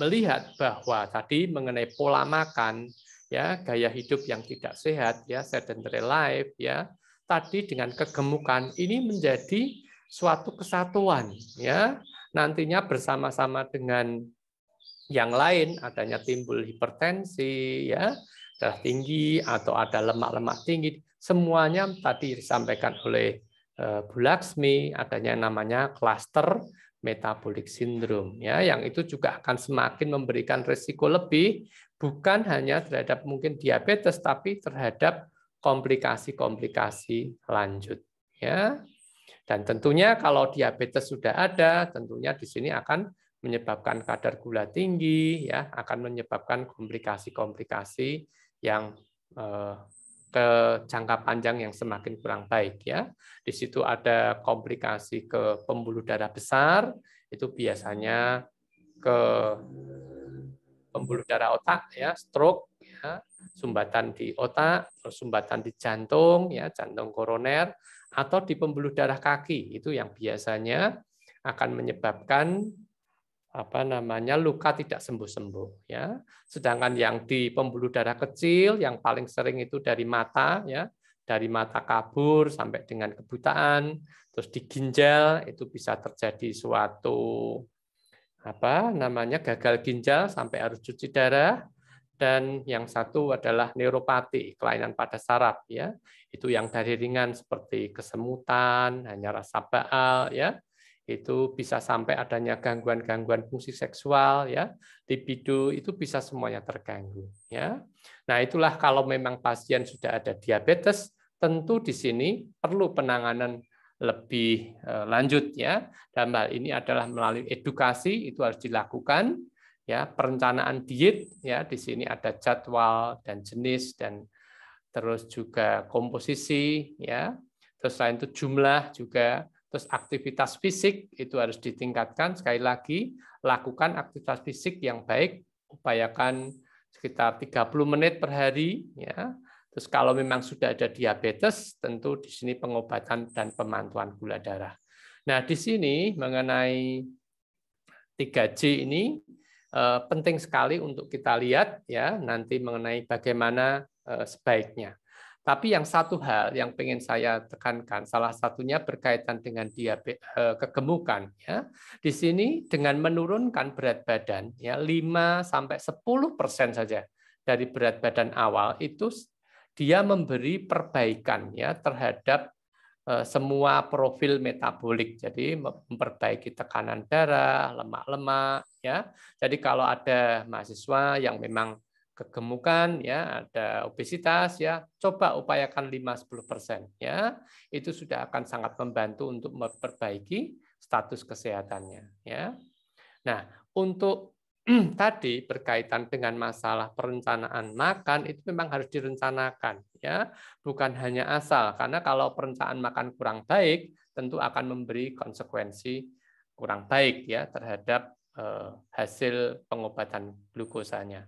melihat bahwa tadi mengenai pola makan ya gaya hidup yang tidak sehat ya sedentary life ya tadi dengan kegemukan ini menjadi suatu kesatuan ya nantinya bersama-sama dengan yang lain adanya timbul hipertensi ya darah tinggi atau ada lemak-lemak tinggi semuanya tadi disampaikan oleh eh, Bu Laksmi adanya namanya klaster metabolic syndrome ya yang itu juga akan semakin memberikan resiko lebih bukan hanya terhadap mungkin diabetes tapi terhadap komplikasi-komplikasi lanjut ya dan tentunya kalau diabetes sudah ada tentunya di sini akan menyebabkan kadar gula tinggi ya akan menyebabkan komplikasi-komplikasi yang eh, ke jangka panjang yang semakin kurang baik ya. Di situ ada komplikasi ke pembuluh darah besar, itu biasanya ke pembuluh darah otak ya, stroke ya, sumbatan di otak, sumbatan di jantung ya, jantung koroner atau di pembuluh darah kaki itu yang biasanya akan menyebabkan apa namanya luka tidak sembuh-sembuh ya. Sedangkan yang di pembuluh darah kecil yang paling sering itu dari mata ya, dari mata kabur sampai dengan kebutaan, terus di ginjal itu bisa terjadi suatu apa namanya gagal ginjal sampai harus cuci darah dan yang satu adalah neuropati, kelainan pada saraf ya. Itu yang dari ringan seperti kesemutan, hanya rasa baal ya itu bisa sampai adanya gangguan-gangguan fungsi seksual ya libido itu bisa semuanya terganggu ya nah itulah kalau memang pasien sudah ada diabetes tentu di sini perlu penanganan lebih eh, lanjut ya dalam hal ini adalah melalui edukasi itu harus dilakukan ya perencanaan diet ya di sini ada jadwal dan jenis dan terus juga komposisi ya terus selain itu jumlah juga Terus aktivitas fisik itu harus ditingkatkan. Sekali lagi, lakukan aktivitas fisik yang baik, upayakan sekitar 30 menit per hari. Ya. Terus kalau memang sudah ada diabetes, tentu di sini pengobatan dan pemantauan gula darah. Nah, di sini mengenai 3G ini eh, penting sekali untuk kita lihat ya nanti mengenai bagaimana eh, sebaiknya. Tapi yang satu hal yang pengen saya tekankan, salah satunya berkaitan dengan diabetes eh, kegemukan. Ya. Di sini dengan menurunkan berat badan ya 5 sampai 10 persen saja dari berat badan awal itu dia memberi perbaikan ya terhadap eh, semua profil metabolik. Jadi memperbaiki tekanan darah, lemak-lemak ya. Jadi kalau ada mahasiswa yang memang kegemukan ya ada obesitas ya coba upayakan 5-10 persen ya itu sudah akan sangat membantu untuk memperbaiki status kesehatannya ya nah untuk (clears throat) tadi berkaitan dengan masalah perencanaan makan itu memang harus direncanakan ya bukan hanya asal karena kalau perencanaan makan kurang baik tentu akan memberi konsekuensi kurang baik ya terhadap eh, hasil pengobatan glukosanya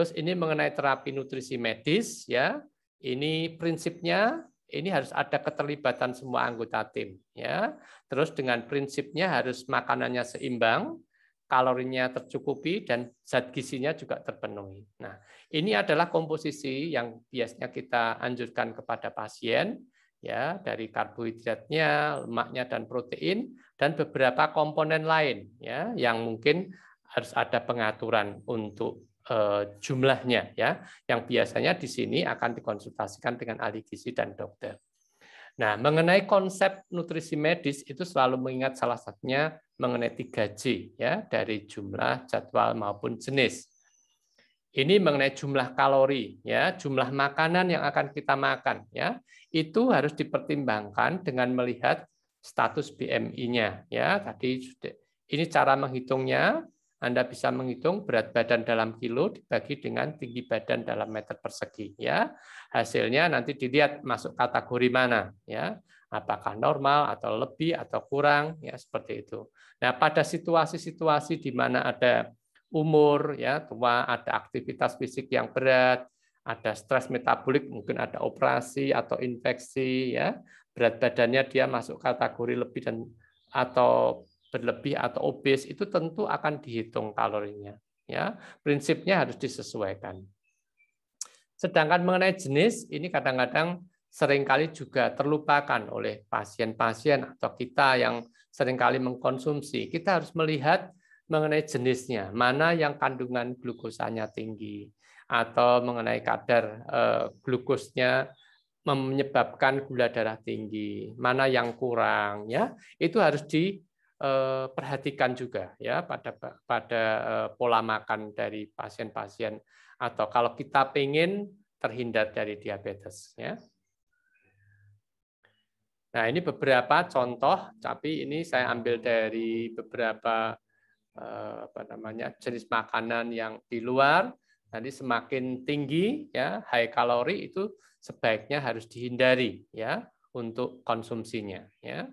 Terus ini mengenai terapi nutrisi medis ya. Ini prinsipnya ini harus ada keterlibatan semua anggota tim ya. Terus dengan prinsipnya harus makanannya seimbang, kalorinya tercukupi dan zat gizinya juga terpenuhi. Nah, ini adalah komposisi yang biasanya kita anjurkan kepada pasien ya dari karbohidratnya, lemaknya dan protein dan beberapa komponen lain ya yang mungkin harus ada pengaturan untuk Eh, jumlahnya ya yang biasanya di sini akan dikonsultasikan dengan ahli gizi dan dokter. Nah, mengenai konsep nutrisi medis itu selalu mengingat salah satunya mengenai 3J ya dari jumlah, jadwal maupun jenis. Ini mengenai jumlah kalori ya, jumlah makanan yang akan kita makan ya. Itu harus dipertimbangkan dengan melihat status BMI-nya ya. Tadi ini cara menghitungnya anda bisa menghitung berat badan dalam kilo dibagi dengan tinggi badan dalam meter persegi ya. Hasilnya nanti dilihat masuk kategori mana ya. Apakah normal atau lebih atau kurang ya seperti itu. Nah, pada situasi-situasi di mana ada umur ya, tua, ada aktivitas fisik yang berat, ada stres metabolik, mungkin ada operasi atau infeksi ya. Berat badannya dia masuk kategori lebih dan atau berlebih atau obes itu tentu akan dihitung kalorinya. Ya, prinsipnya harus disesuaikan. Sedangkan mengenai jenis, ini kadang-kadang seringkali juga terlupakan oleh pasien-pasien atau kita yang seringkali mengkonsumsi. Kita harus melihat mengenai jenisnya, mana yang kandungan glukosanya tinggi atau mengenai kadar eh, glukosnya menyebabkan gula darah tinggi, mana yang kurang ya. Itu harus di Eh, perhatikan juga ya pada pada eh, pola makan dari pasien-pasien atau kalau kita ingin terhindar dari diabetes ya. Nah, ini beberapa contoh tapi ini saya ambil dari beberapa eh, apa namanya jenis makanan yang di luar tadi semakin tinggi ya high kalori itu sebaiknya harus dihindari ya untuk konsumsinya ya.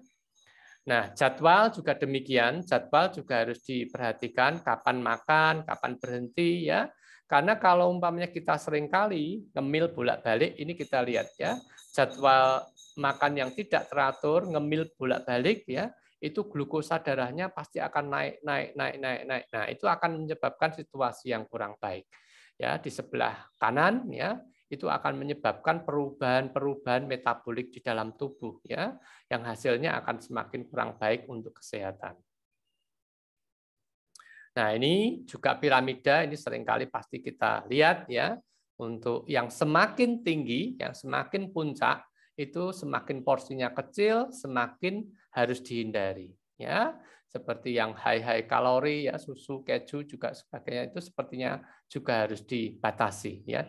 Nah, jadwal juga demikian, jadwal juga harus diperhatikan kapan makan, kapan berhenti ya. Karena kalau umpamanya kita sering kali ngemil bolak-balik, ini kita lihat ya, jadwal makan yang tidak teratur, ngemil bolak-balik ya, itu glukosa darahnya pasti akan naik, naik, naik, naik, naik. Nah, itu akan menyebabkan situasi yang kurang baik. Ya, di sebelah kanan ya, itu akan menyebabkan perubahan-perubahan metabolik di dalam tubuh ya yang hasilnya akan semakin kurang baik untuk kesehatan. Nah, ini juga piramida ini seringkali pasti kita lihat ya untuk yang semakin tinggi, yang semakin puncak itu semakin porsinya kecil, semakin harus dihindari ya seperti yang high high kalori ya susu keju juga sebagainya itu sepertinya juga harus dibatasi ya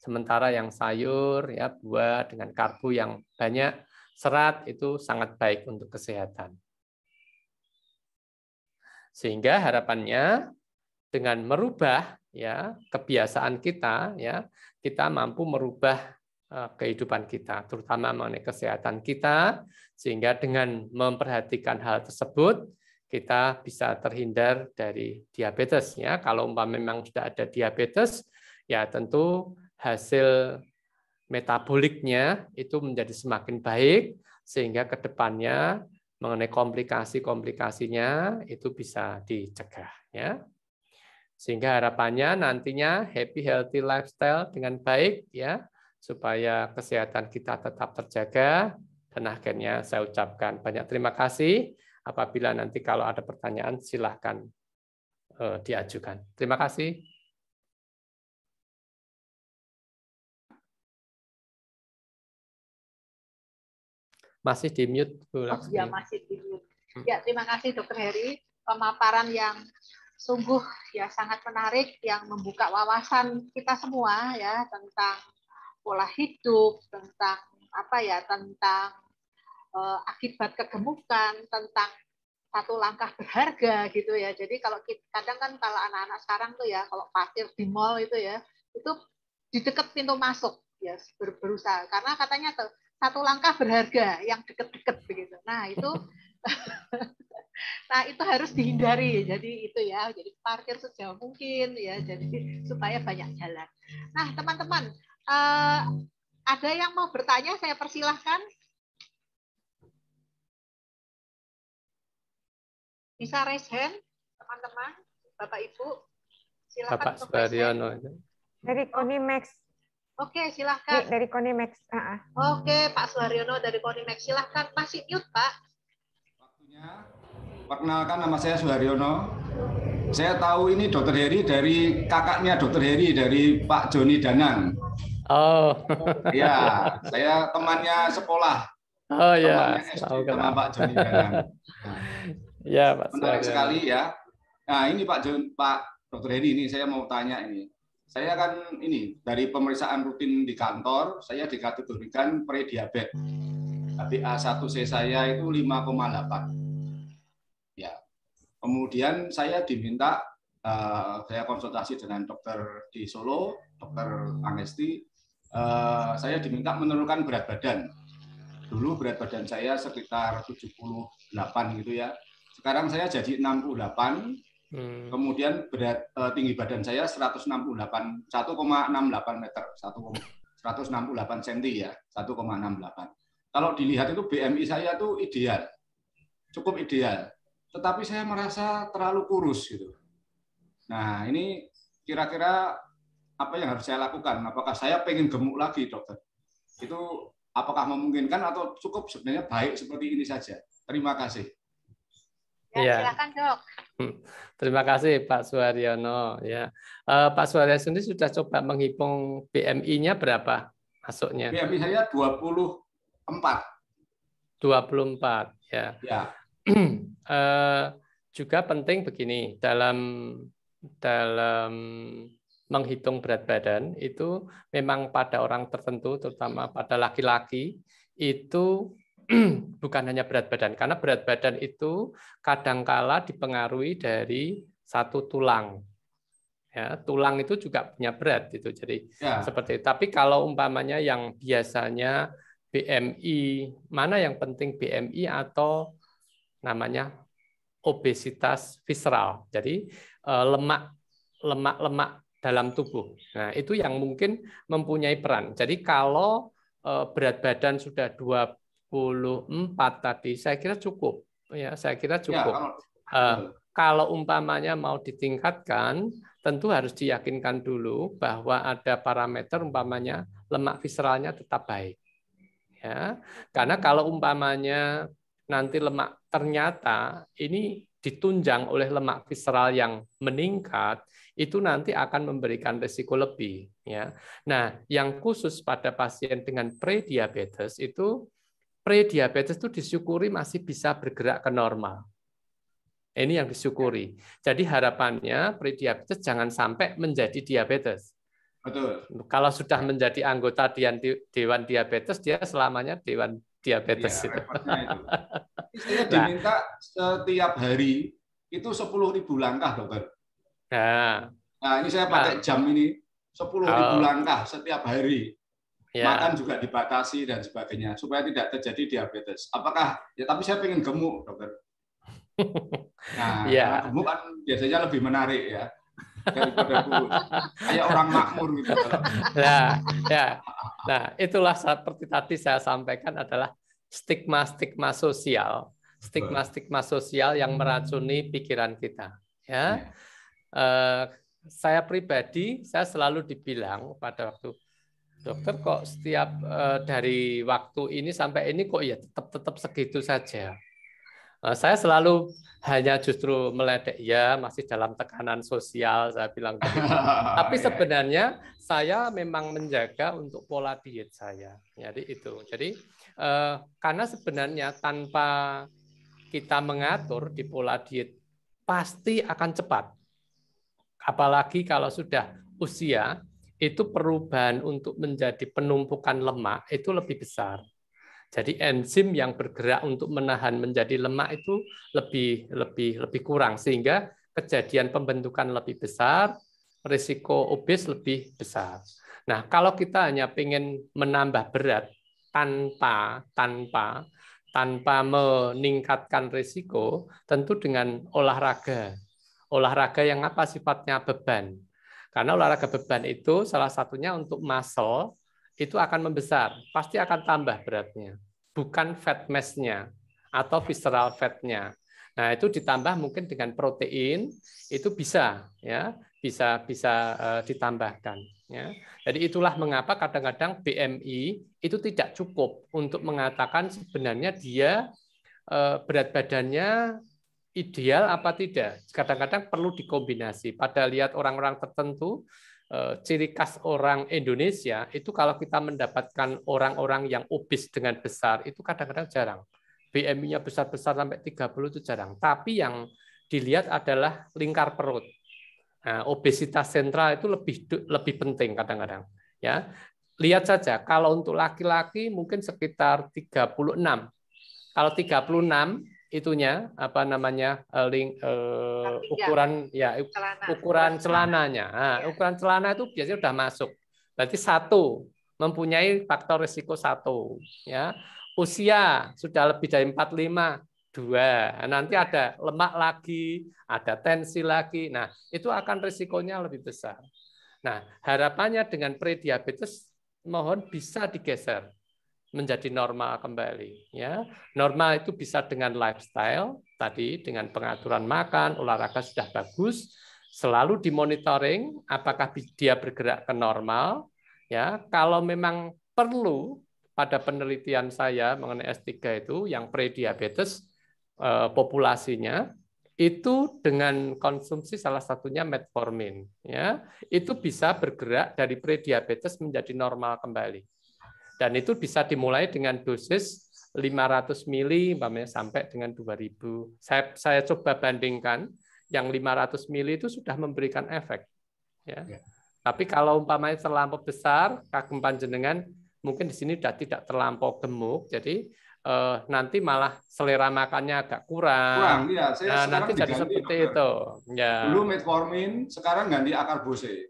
Sementara yang sayur, ya buah dengan karbo yang banyak serat itu sangat baik untuk kesehatan. Sehingga harapannya dengan merubah ya kebiasaan kita ya kita mampu merubah eh, kehidupan kita, terutama mengenai kesehatan kita, sehingga dengan memperhatikan hal tersebut, kita bisa terhindar dari diabetes. Ya, kalau umpama memang sudah ada diabetes, ya tentu hasil metaboliknya itu menjadi semakin baik sehingga kedepannya mengenai komplikasi-komplikasinya itu bisa dicegah ya. Sehingga harapannya nantinya happy healthy lifestyle dengan baik ya supaya kesehatan kita tetap terjaga dan akhirnya saya ucapkan banyak terima kasih. Apabila nanti kalau ada pertanyaan silahkan eh, diajukan. Terima kasih. Masih di mute Bu ya, masih
di mute. Hmm. Ya, terima kasih Dokter Heri pemaparan yang sungguh ya sangat menarik yang membuka wawasan kita semua ya tentang pola hidup, tentang apa ya, tentang uh, akibat kegemukan, tentang satu langkah berharga gitu ya. Jadi kalau kita, kadang kan kalau anak-anak sekarang tuh ya kalau parkir di mall itu ya itu di dekat pintu masuk ya ber berusaha karena katanya tuh satu langkah berharga yang deket-deket begitu. Nah itu (laughs) nah itu harus dihindari jadi itu ya jadi parkir sejauh mungkin ya jadi supaya banyak jalan nah teman-teman eh, ada yang mau bertanya saya persilahkan bisa raise hand teman-teman bapak ibu silakan bapak Sudaryono dari Konimax Oke, silahkan. Ini dari Konimax. Uh -huh. Oke, Pak Suharyono dari Konimax. Silahkan. Masih mute, Pak. Waktunya. Perkenalkan
nama saya Suharyono. Saya tahu ini Dokter Heri dari kakaknya Dokter Heri dari Pak Joni Danang.
Oh. Iya.
saya temannya sekolah.
Oh iya. ya, Pak Joni Danang. Iya Pak. Menarik sekali
ya. Nah, ini Pak Jon, Pak Dokter Heri ini saya mau tanya ini saya kan ini dari pemeriksaan rutin di kantor, saya dikategorikan prediabetes. a 1 c saya itu 5,8. Ya. Kemudian saya diminta uh, saya konsultasi dengan dokter di Solo, dokter Angesti, uh, saya diminta menurunkan berat badan. Dulu berat badan saya sekitar 78 gitu ya. Sekarang saya jadi 68 Hmm. Kemudian berat uh, tinggi badan saya 168 1,68 meter, 1,68 cm ya, 1,68. Kalau dilihat itu BMI saya tuh ideal. Cukup ideal. Tetapi saya merasa terlalu kurus gitu. Nah, ini kira-kira apa yang harus saya lakukan? Apakah saya pengen gemuk lagi, dokter? Itu apakah memungkinkan atau cukup sebenarnya baik seperti ini saja? Terima kasih.
Ya, ya. Silakan dok. Hmm. Terima kasih Pak Suharyono. Ya, uh, Pak Suharyono sendiri sudah coba menghitung BMI-nya berapa masuknya? BMI saya 24. 24 ya. ya. uh, (clears throat) juga penting begini dalam dalam menghitung berat badan itu memang pada orang tertentu terutama pada laki-laki itu (clears throat) bukan hanya berat badan karena berat badan itu kadangkala dipengaruhi dari satu tulang ya tulang itu juga punya berat itu jadi ya. seperti itu. tapi kalau umpamanya yang biasanya BMI mana yang penting BMI atau namanya obesitas visceral jadi eh, lemak lemak lemak dalam tubuh nah itu yang mungkin mempunyai peran jadi kalau eh, berat badan sudah tadi. Saya kira cukup. Ya, saya kira ya, cukup. Ya, kalau, uh, kalau umpamanya mau ditingkatkan, tentu harus diyakinkan dulu bahwa ada parameter umpamanya lemak visceralnya tetap baik. Ya, karena kalau umpamanya nanti lemak ternyata ini ditunjang oleh lemak visceral yang meningkat itu nanti akan memberikan risiko lebih ya. Nah, yang khusus pada pasien dengan prediabetes itu prediabetes itu disyukuri masih bisa bergerak ke normal. Ini yang disyukuri. Jadi harapannya prediabetes jangan sampai menjadi diabetes. Betul. Kalau sudah menjadi anggota Dewan Diabetes, dia selamanya Dewan Diabetes. Ya, itu. (laughs) Saya nah. diminta
setiap hari itu ribu langkah, dokter.
Nah, nah ini saya pakai nah. jam ini
10.000 oh. langkah setiap hari yeah. makan juga dibatasi dan sebagainya supaya tidak terjadi diabetes. Apakah ya tapi saya pengen gemuk, dokter.
Nah, (laughs) ya. gemuk kan biasanya lebih menarik
ya daripada kurus. Kayak orang makmur gitu. Nah,
ya. Nah, itulah seperti tadi saya sampaikan adalah stigma-stigma sosial, stigma-stigma sosial yang meracuni pikiran kita, ya. Yeah. Ya. Uh, saya pribadi, saya selalu dibilang pada waktu dokter kok setiap eh, dari waktu ini sampai ini kok ya tetap tetap segitu saja eh, saya selalu hanya justru meledek ya masih dalam tekanan sosial saya bilang (laughs) tapi iya, iya. sebenarnya saya memang menjaga untuk pola diet saya jadi itu jadi eh, karena sebenarnya tanpa kita mengatur di pola diet pasti akan cepat apalagi kalau sudah usia itu perubahan untuk menjadi penumpukan lemak itu lebih besar. Jadi enzim yang bergerak untuk menahan menjadi lemak itu lebih lebih lebih kurang sehingga kejadian pembentukan lebih besar, risiko obes lebih besar. Nah, kalau kita hanya ingin menambah berat tanpa tanpa tanpa meningkatkan risiko, tentu dengan olahraga. Olahraga yang apa sifatnya beban karena olahraga beban itu salah satunya untuk muscle itu akan membesar, pasti akan tambah beratnya, bukan fat mass-nya atau visceral fat-nya. Nah, itu ditambah mungkin dengan protein itu bisa ya, bisa bisa uh, ditambahkan ya. Jadi itulah mengapa kadang-kadang BMI itu tidak cukup untuk mengatakan sebenarnya dia uh, berat badannya ideal apa tidak. Kadang-kadang perlu dikombinasi. Pada lihat orang-orang tertentu, eh, ciri khas orang Indonesia itu kalau kita mendapatkan orang-orang yang obes dengan besar itu kadang-kadang jarang. BMI-nya besar-besar sampai 30 itu jarang. Tapi yang dilihat adalah lingkar perut. Nah, obesitas sentral itu lebih lebih penting kadang-kadang. Ya, lihat saja. Kalau untuk laki-laki mungkin sekitar 36. Kalau 36 itunya apa namanya eh, link uh, ukuran ya ukuran iya. celananya nah, iya. ukuran celana itu biasanya sudah masuk berarti satu mempunyai faktor risiko satu ya usia sudah lebih dari 45 dua nah, nanti ada lemak lagi ada tensi lagi nah itu akan risikonya lebih besar nah harapannya dengan prediabetes mohon bisa digeser menjadi normal kembali ya. Normal itu bisa dengan lifestyle tadi dengan pengaturan makan, olahraga sudah bagus, selalu dimonitoring apakah dia bergerak ke normal ya. Kalau memang perlu pada penelitian saya mengenai S3 itu yang prediabetes eh, populasinya itu dengan konsumsi salah satunya metformin ya itu bisa bergerak dari prediabetes menjadi normal kembali dan itu bisa dimulai dengan dosis 500 mili sampai dengan 2000. Saya, saya coba bandingkan yang 500 mili itu sudah memberikan efek. Ya. ya. Tapi kalau umpamanya terlampau besar, kagum panjenengan mungkin di sini sudah tidak terlampau gemuk, jadi eh, nanti malah selera makannya agak kurang. Kurang, ya. Saya nah, nanti jadi
seperti itu. Ya. Dulu metformin, sekarang ganti akar bose.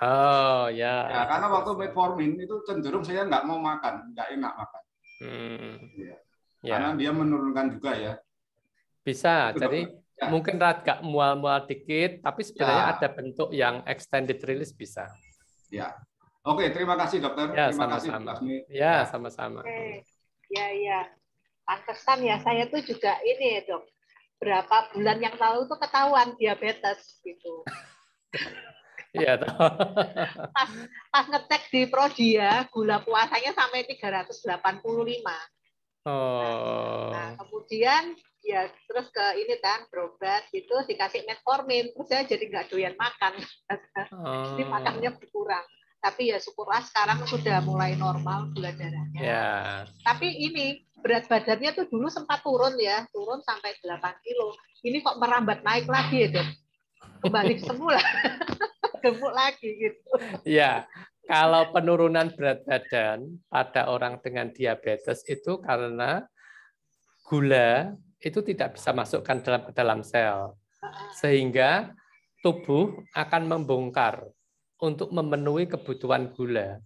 Oh ya. ya karena
waktu metformin itu cenderung saya nggak mau makan, nggak enak makan.
Hmm. Iya. Ya. Karena dia menurunkan juga ya. Bisa. Itu jadi ya. mungkin rat nggak mual-mual dikit, tapi sebenarnya ya. ada bentuk yang extended release bisa. Ya. Oke, terima kasih dokter. Ya, terima sama -sama. kasih ya, ya, sama-sama. Oke.
Ya, ya. Pantesan ya, saya tuh juga ini ya, dok. Berapa bulan yang lalu tuh ketahuan diabetes gitu.
(laughs) Iya. (laughs)
pas, pas ngecek di prodi ya, gula puasanya sampai 385. Oh. Nah, kemudian ya terus ke ini kan berobat gitu dikasih metformin terus saya jadi nggak doyan makan (laughs) oh. jadi makannya berkurang tapi ya syukurlah sekarang sudah mulai normal gula darahnya yeah. tapi ini berat badannya tuh dulu sempat turun ya turun sampai 8 kilo ini kok merambat naik lagi ya dok kembali semula (laughs) gemuk lagi gitu.
Ya, kalau penurunan berat badan pada orang dengan diabetes itu karena gula itu tidak bisa masukkan dalam ke dalam sel. Sehingga tubuh akan membongkar untuk memenuhi kebutuhan gula.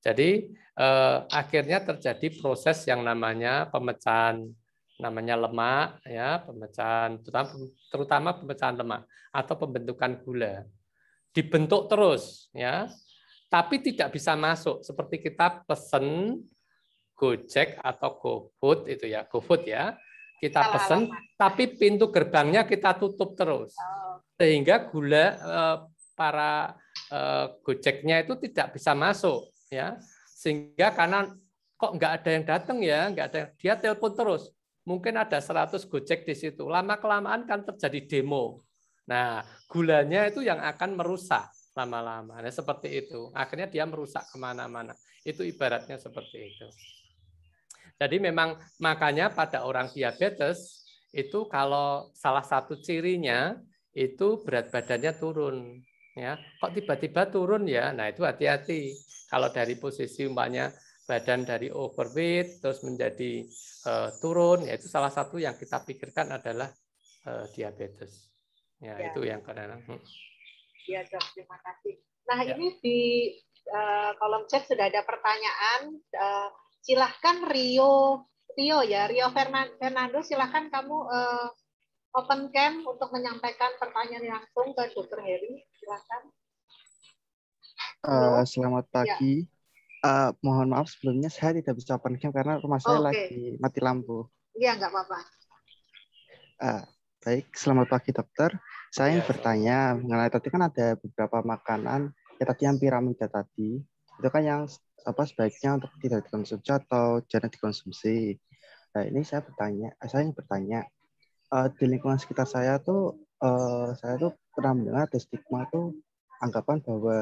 Jadi eh, akhirnya terjadi proses yang namanya pemecahan namanya lemak ya, pemecahan terutama, terutama pemecahan lemak atau pembentukan gula dibentuk terus ya tapi tidak bisa masuk seperti kita pesen Gojek atau GoFood itu ya GoFood ya kita pesen tapi pintu gerbangnya kita tutup terus oh, sehingga gula eh, para eh, Gojeknya itu tidak bisa masuk ya sehingga karena kok nggak ada yang datang ya nggak ada dia telepon terus mungkin ada 100 Gojek di situ lama kelamaan kan terjadi demo Nah, gulanya itu yang akan merusak lama-lama. Nah, seperti itu. Akhirnya dia merusak kemana-mana. Itu ibaratnya seperti itu. Jadi memang makanya pada orang diabetes itu kalau salah satu cirinya itu berat badannya turun ya kok tiba-tiba turun ya nah itu hati-hati kalau dari posisi umpanya badan dari overweight terus menjadi uh, turun ya itu salah satu yang kita pikirkan adalah uh, diabetes Ya, ya. itu yang kadang-kadang.
Ya, dok, terima kasih. Nah, ya. ini di uh, kolom chat sudah ada pertanyaan. Uh, silahkan Rio, Rio ya, Rio Fernando, silahkan kamu uh, open cam untuk menyampaikan pertanyaan langsung ke Dokter Heri. Silahkan.
Uh, selamat ya. pagi. Ya. Uh, mohon maaf sebelumnya saya tidak bisa open cam karena rumah saya oh, okay. lagi mati lampu.
Iya, nggak apa-apa.
Uh, baik, selamat pagi dokter. Saya ingin iya. bertanya mengenai tadi kan ada beberapa makanan ya tadi yang piramida tadi itu kan yang apa sebaiknya untuk tidak dikonsumsi atau jangan dikonsumsi. Nah ini saya bertanya, eh, saya ingin bertanya uh, di lingkungan sekitar saya tuh uh, saya tuh pernah mendengar ada stigma tuh anggapan bahwa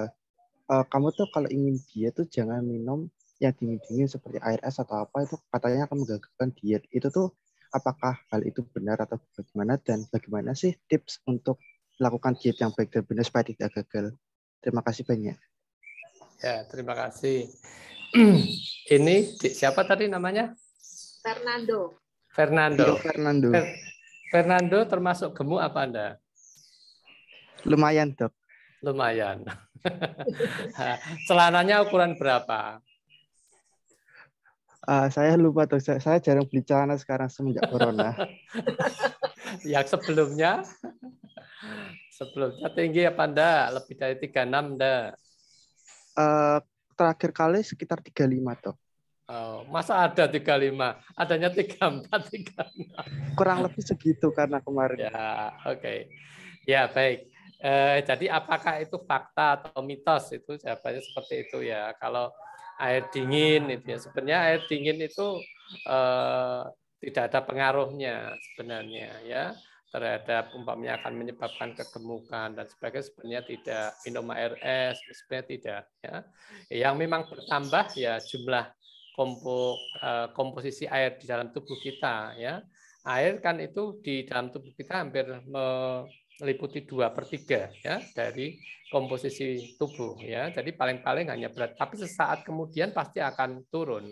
uh, kamu tuh kalau ingin diet tuh jangan minum yang dingin-dingin seperti air es atau apa itu katanya akan menggagalkan diet. Itu tuh apakah hal itu benar atau bagaimana dan bagaimana sih tips untuk melakukan diet yang baik dan benar supaya tidak gagal. Terima kasih banyak.
Ya, terima kasih. (clears throat) Ini siapa tadi namanya?
Fernando.
Fernando. Yo, iya, Fernando. Fer Fernando termasuk gemuk apa Anda?
Lumayan, Dok.
Lumayan. (laughs) Celananya ukuran berapa?
Uh, saya lupa
tuh, saya, saya jarang beli celana sekarang semenjak corona.
(laughs) yang sebelumnya, sebelumnya tinggi apa panda Lebih dari 36 enggak?
Uh, terakhir kali sekitar 35 tuh.
Oh, masa ada 35? Adanya 34, 36.
Kurang lebih segitu karena kemarin.
Ya, oke. Okay. Ya, baik. Eh, jadi apakah itu fakta atau mitos? Itu jawabannya seperti itu ya. Kalau air dingin itu ya sebenarnya air dingin itu eh, tidak ada pengaruhnya sebenarnya ya terhadap umpamanya akan menyebabkan kegemukan dan sebagainya sebenarnya tidak minum air es sebenarnya tidak ya yang memang bertambah ya jumlah kompo, eh, komposisi air di dalam tubuh kita ya air kan itu di dalam tubuh kita hampir me, meliputi dua per tiga ya dari komposisi tubuh ya. Jadi paling-paling hanya berat, tapi sesaat kemudian pasti akan turun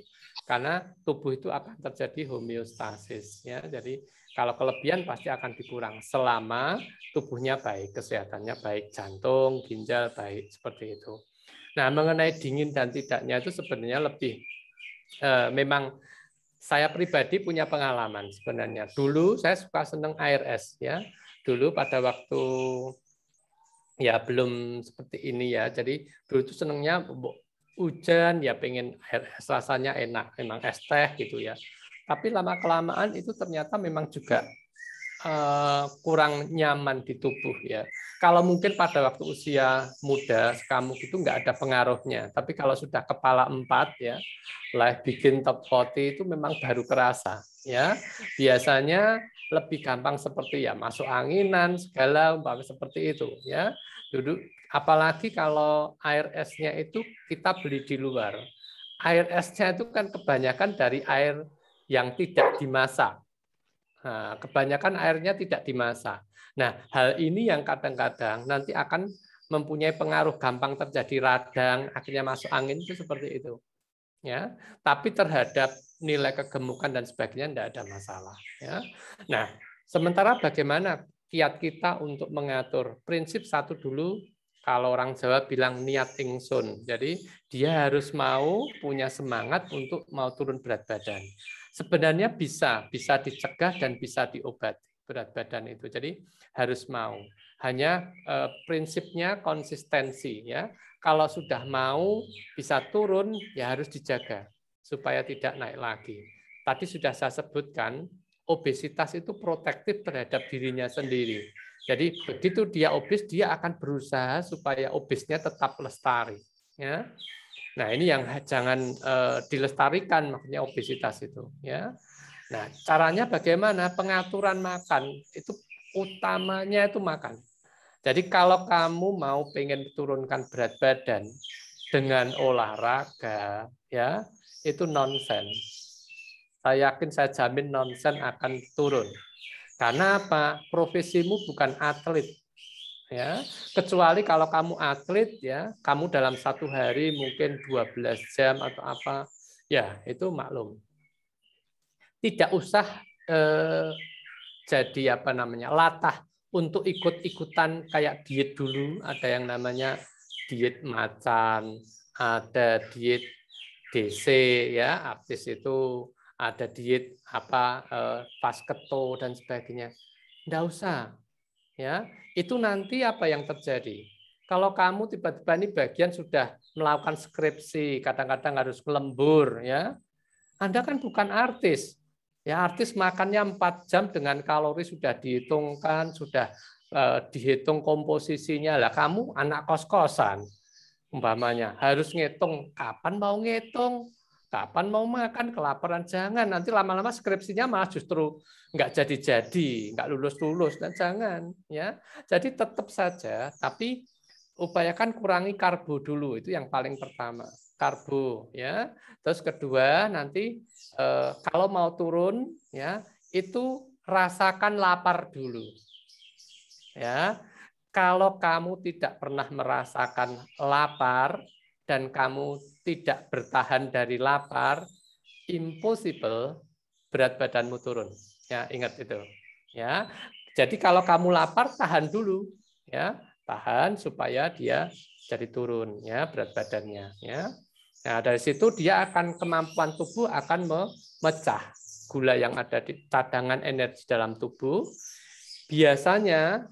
karena tubuh itu akan terjadi homeostasis ya. Jadi kalau kelebihan pasti akan dikurang selama tubuhnya baik, kesehatannya baik, jantung, ginjal baik seperti itu. Nah, mengenai dingin dan tidaknya itu sebenarnya lebih eh, memang saya pribadi punya pengalaman sebenarnya. Dulu saya suka seneng air es ya dulu pada waktu ya belum seperti ini ya. Jadi dulu itu senangnya hujan ya pengen rasanya enak, memang es teh gitu ya. Tapi lama kelamaan itu ternyata memang juga eh, kurang nyaman di tubuh ya. Kalau mungkin pada waktu usia muda kamu itu nggak ada pengaruhnya, tapi kalau sudah kepala empat ya, lah bikin top 40 itu memang baru kerasa ya. Biasanya lebih gampang seperti ya masuk anginan segala umpama seperti itu ya duduk apalagi kalau air esnya itu kita beli di luar air esnya itu kan kebanyakan dari air yang tidak dimasak nah, kebanyakan airnya tidak dimasak nah hal ini yang kadang-kadang nanti akan mempunyai pengaruh gampang terjadi radang akhirnya masuk angin itu seperti itu ya tapi terhadap nilai kegemukan dan sebagainya tidak ada masalah. Ya. Nah, sementara bagaimana kiat kita untuk mengatur prinsip satu dulu kalau orang Jawa bilang niat ingsun. Jadi dia harus mau punya semangat untuk mau turun berat badan. Sebenarnya bisa, bisa dicegah dan bisa diobati berat badan itu. Jadi harus mau. Hanya eh, prinsipnya konsistensi ya. Kalau sudah mau bisa turun ya harus dijaga supaya tidak naik lagi. Tadi sudah saya sebutkan, obesitas itu protektif terhadap dirinya sendiri. Jadi begitu dia obes, dia akan berusaha supaya obesnya tetap lestari. Ya. Nah ini yang jangan e, dilestarikan maksudnya obesitas itu. Ya. Nah caranya bagaimana? Pengaturan makan itu utamanya itu makan. Jadi kalau kamu mau pengen turunkan berat badan dengan olahraga, ya itu nonsen. Saya yakin, saya jamin nonsen akan turun. Karena apa? Profesimu bukan atlet. Ya, kecuali kalau kamu atlet ya, kamu dalam satu hari mungkin 12 jam atau apa, ya itu maklum. Tidak usah eh, jadi apa namanya latah untuk ikut-ikutan kayak diet dulu ada yang namanya diet macan, ada diet DC ya artis itu ada diet apa eh, pas keto dan sebagainya ndak usah ya itu nanti apa yang terjadi kalau kamu tiba-tiba ini bagian sudah melakukan skripsi kadang-kadang harus lembur ya anda kan bukan artis ya artis makannya empat jam dengan kalori sudah dihitungkan sudah eh, dihitung komposisinya lah kamu anak kos-kosan umpamanya harus ngitung kapan mau ngitung kapan mau makan kelaparan jangan nanti lama-lama skripsinya malah justru nggak jadi-jadi nggak lulus-lulus dan jangan ya jadi tetap saja tapi upayakan kurangi karbo dulu itu yang paling pertama karbo ya terus kedua nanti eh, kalau mau turun ya itu rasakan lapar dulu ya kalau kamu tidak pernah merasakan lapar dan kamu tidak bertahan dari lapar, impossible berat badanmu turun. Ya, ingat itu. Ya. Jadi kalau kamu lapar tahan dulu, ya. Tahan supaya dia jadi turun ya berat badannya ya. Nah, dari situ dia akan kemampuan tubuh akan memecah gula yang ada di cadangan energi dalam tubuh. Biasanya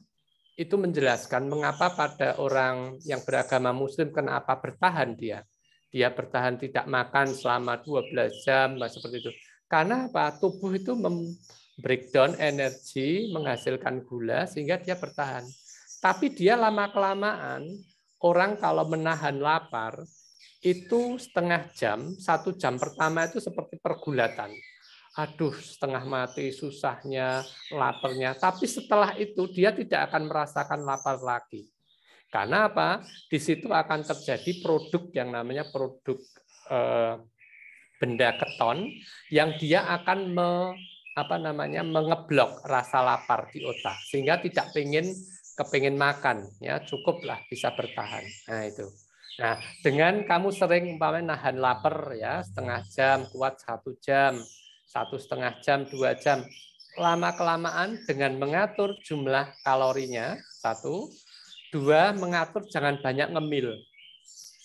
itu menjelaskan mengapa pada orang yang beragama muslim kenapa bertahan dia. Dia bertahan tidak makan selama 12 jam seperti itu. Karena apa? Tubuh itu breakdown energi, menghasilkan gula sehingga dia bertahan. Tapi dia lama kelamaan orang kalau menahan lapar itu setengah jam, satu jam pertama itu seperti pergulatan aduh setengah mati susahnya laparnya tapi setelah itu dia tidak akan merasakan lapar lagi karena apa di situ akan terjadi produk yang namanya produk eh, benda keton yang dia akan me, apa namanya mengeblok rasa lapar di otak sehingga tidak pengen kepingin makan ya cukuplah bisa bertahan nah itu nah dengan kamu sering umpamanya nahan lapar ya setengah jam kuat satu jam satu setengah jam, dua jam. Lama kelamaan dengan mengatur jumlah kalorinya satu, dua mengatur jangan banyak ngemil,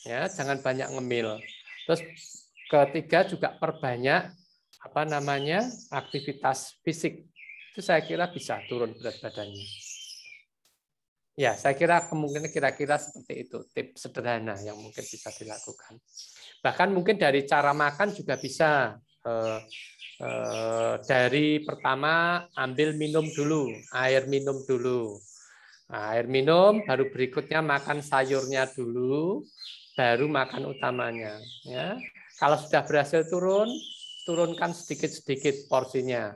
ya jangan banyak ngemil. Terus ketiga juga perbanyak apa namanya aktivitas fisik itu saya kira bisa turun berat badannya. Ya, saya kira kemungkinan kira-kira seperti itu tips sederhana yang mungkin bisa dilakukan. Bahkan mungkin dari cara makan juga bisa eh, Eh, dari pertama ambil minum dulu, air minum dulu. Nah, air minum baru berikutnya makan sayurnya dulu, baru makan utamanya ya. Kalau sudah berhasil turun, turunkan sedikit-sedikit porsinya.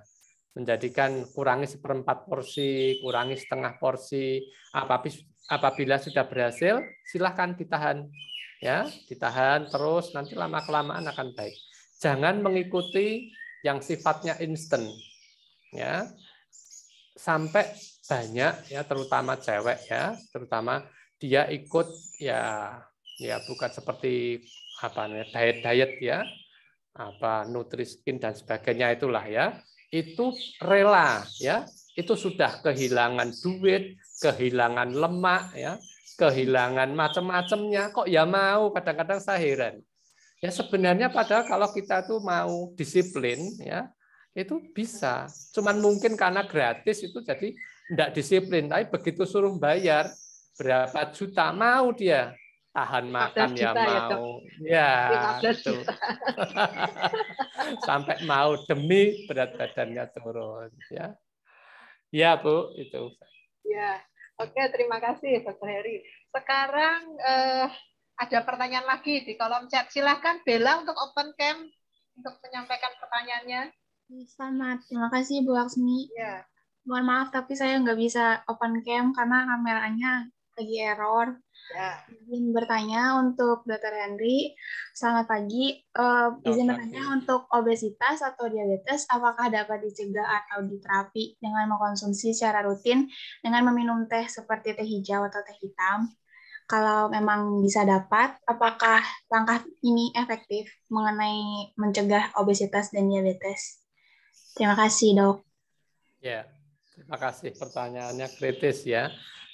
Menjadikan kurangi seperempat porsi, kurangi setengah porsi. apabila sudah berhasil, silahkan ditahan. Ya, ditahan terus nanti lama kelamaan akan baik. Jangan mengikuti yang sifatnya instan ya sampai banyak ya terutama cewek ya terutama dia ikut ya ya bukan seperti apa namanya diet diet ya apa nutriskin dan sebagainya itulah ya itu rela ya itu sudah kehilangan duit kehilangan lemak ya kehilangan macam-macamnya kok ya mau kadang-kadang saya heran Ya sebenarnya padahal kalau kita tuh mau disiplin ya itu bisa. Cuman mungkin karena gratis itu jadi tidak disiplin. Tapi begitu suruh bayar berapa juta mau dia tahan makan ya, ya mau ya, ya itu. (laughs) sampai mau demi berat badannya turun ya ya bu itu
ya oke terima kasih dokter Heri sekarang eh, ada pertanyaan lagi di kolom chat. Silahkan Bella untuk open cam untuk menyampaikan pertanyaannya. Selamat, terima kasih Bu Laksmi. Ya. Mohon maaf tapi saya nggak bisa open cam karena kameranya lagi error. Ya. Izin bertanya untuk Dr. Henry. Selamat pagi. Uh, izin bertanya untuk obesitas atau diabetes, apakah dapat dicegah atau diterapi dengan mengkonsumsi secara rutin dengan meminum teh seperti teh hijau atau teh hitam? kalau memang bisa dapat, apakah langkah ini efektif mengenai mencegah obesitas dan diabetes? Terima kasih, dok.
Ya, terima kasih pertanyaannya kritis ya.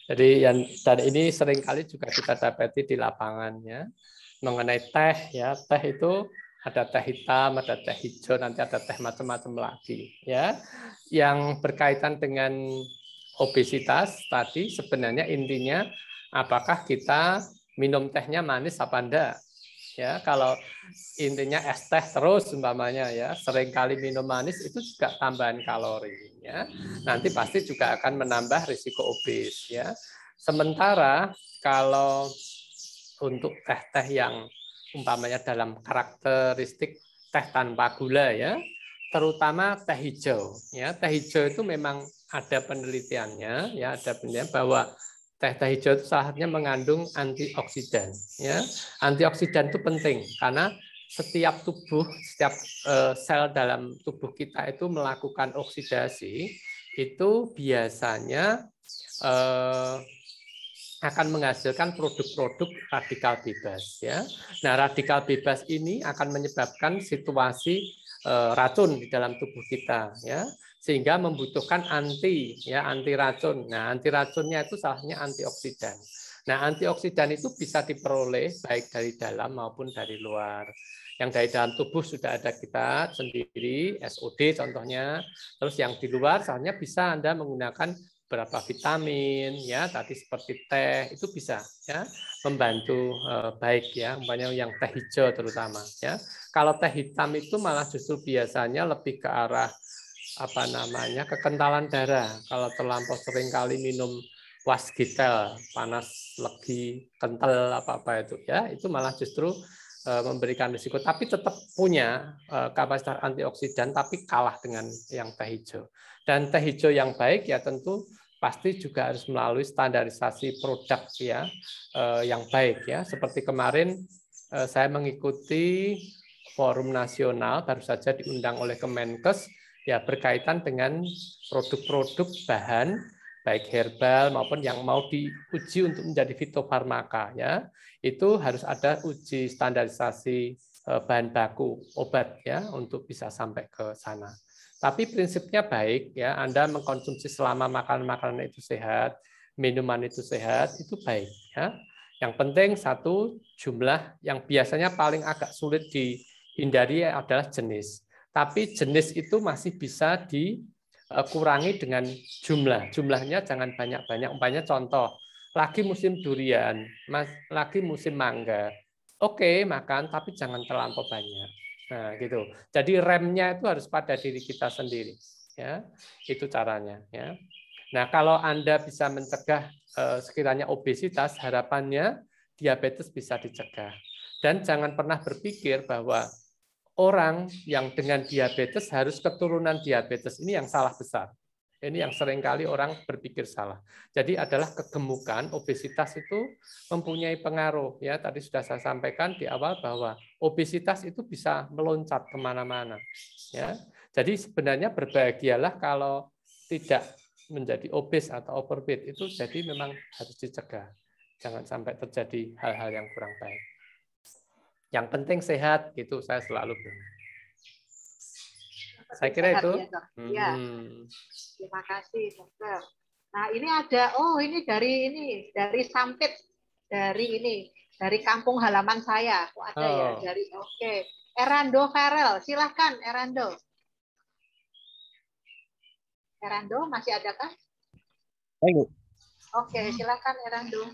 Jadi yang dan ini seringkali juga kita dapati di lapangannya mengenai teh ya. Teh itu ada teh hitam, ada teh hijau, nanti ada teh macam-macam lagi ya. Yang berkaitan dengan obesitas tadi sebenarnya intinya apakah kita minum tehnya manis apa enggak ya kalau intinya es teh terus umpamanya ya sering kali minum manis itu juga tambahan kalori ya nanti pasti juga akan menambah risiko obes ya sementara kalau untuk teh-teh yang umpamanya dalam karakteristik teh tanpa gula ya terutama teh hijau ya teh hijau itu memang ada penelitiannya ya ada penelitian bahwa teh teh hijau itu salah satunya mengandung antioksidan ya antioksidan itu penting karena setiap tubuh setiap eh, sel dalam tubuh kita itu melakukan oksidasi itu biasanya eh, akan menghasilkan produk-produk radikal bebas ya nah radikal bebas ini akan menyebabkan situasi eh, racun di dalam tubuh kita ya sehingga membutuhkan anti ya anti racun. Nah, anti racunnya itu salahnya antioksidan. Nah, antioksidan itu bisa diperoleh baik dari dalam maupun dari luar. Yang dari dalam tubuh sudah ada kita sendiri, SOD contohnya. Terus yang di luar salahnya bisa Anda menggunakan berapa vitamin ya tadi seperti teh itu bisa ya membantu eh, baik ya banyak yang teh hijau terutama ya kalau teh hitam itu malah justru biasanya lebih ke arah apa namanya kekentalan darah kalau terlampau sering kali minum wasgitel panas legi kental apa apa itu ya itu malah justru e, memberikan risiko tapi tetap punya e, kapasitas antioksidan tapi kalah dengan yang teh hijau dan teh hijau yang baik ya tentu pasti juga harus melalui standarisasi produk ya e, yang baik ya seperti kemarin saya mengikuti forum nasional baru saja diundang oleh Kemenkes ya berkaitan dengan produk-produk bahan baik herbal maupun yang mau diuji untuk menjadi fitofarmaka ya itu harus ada uji standarisasi e, bahan baku obat ya untuk bisa sampai ke sana. Tapi prinsipnya baik ya Anda mengkonsumsi selama makanan-makanan itu sehat, minuman itu sehat itu baik ya. Yang penting satu jumlah yang biasanya paling agak sulit dihindari adalah jenis tapi jenis itu masih bisa dikurangi eh, dengan jumlah. Jumlahnya jangan banyak-banyak. Umpamanya contoh, lagi musim durian, lagi musim mangga. Oke, makan tapi jangan terlampau banyak. Nah, gitu. Jadi remnya itu harus pada diri kita sendiri, ya. Itu caranya, ya. Nah, kalau Anda bisa mencegah eh, sekiranya obesitas, harapannya diabetes bisa dicegah. Dan jangan pernah berpikir bahwa orang yang dengan diabetes harus keturunan diabetes. Ini yang salah besar. Ini yang seringkali orang berpikir salah. Jadi adalah kegemukan, obesitas itu mempunyai pengaruh. Ya, tadi sudah saya sampaikan di awal bahwa obesitas itu bisa meloncat kemana-mana. Ya, jadi sebenarnya berbahagialah kalau tidak menjadi obes atau overweight itu jadi memang harus dicegah. Jangan sampai terjadi hal-hal yang kurang baik. Yang penting sehat gitu saya selalu bilang. Saya kira itu. Ya, iya. hmm.
Terima kasih dokter. Nah ini ada oh ini dari ini dari Sampit dari ini dari kampung halaman saya. Kok ada ya? oh. ya dari oke. Okay. Erando Farel, silahkan Erando. Erando masih ada kan? Oke, silahkan Erando.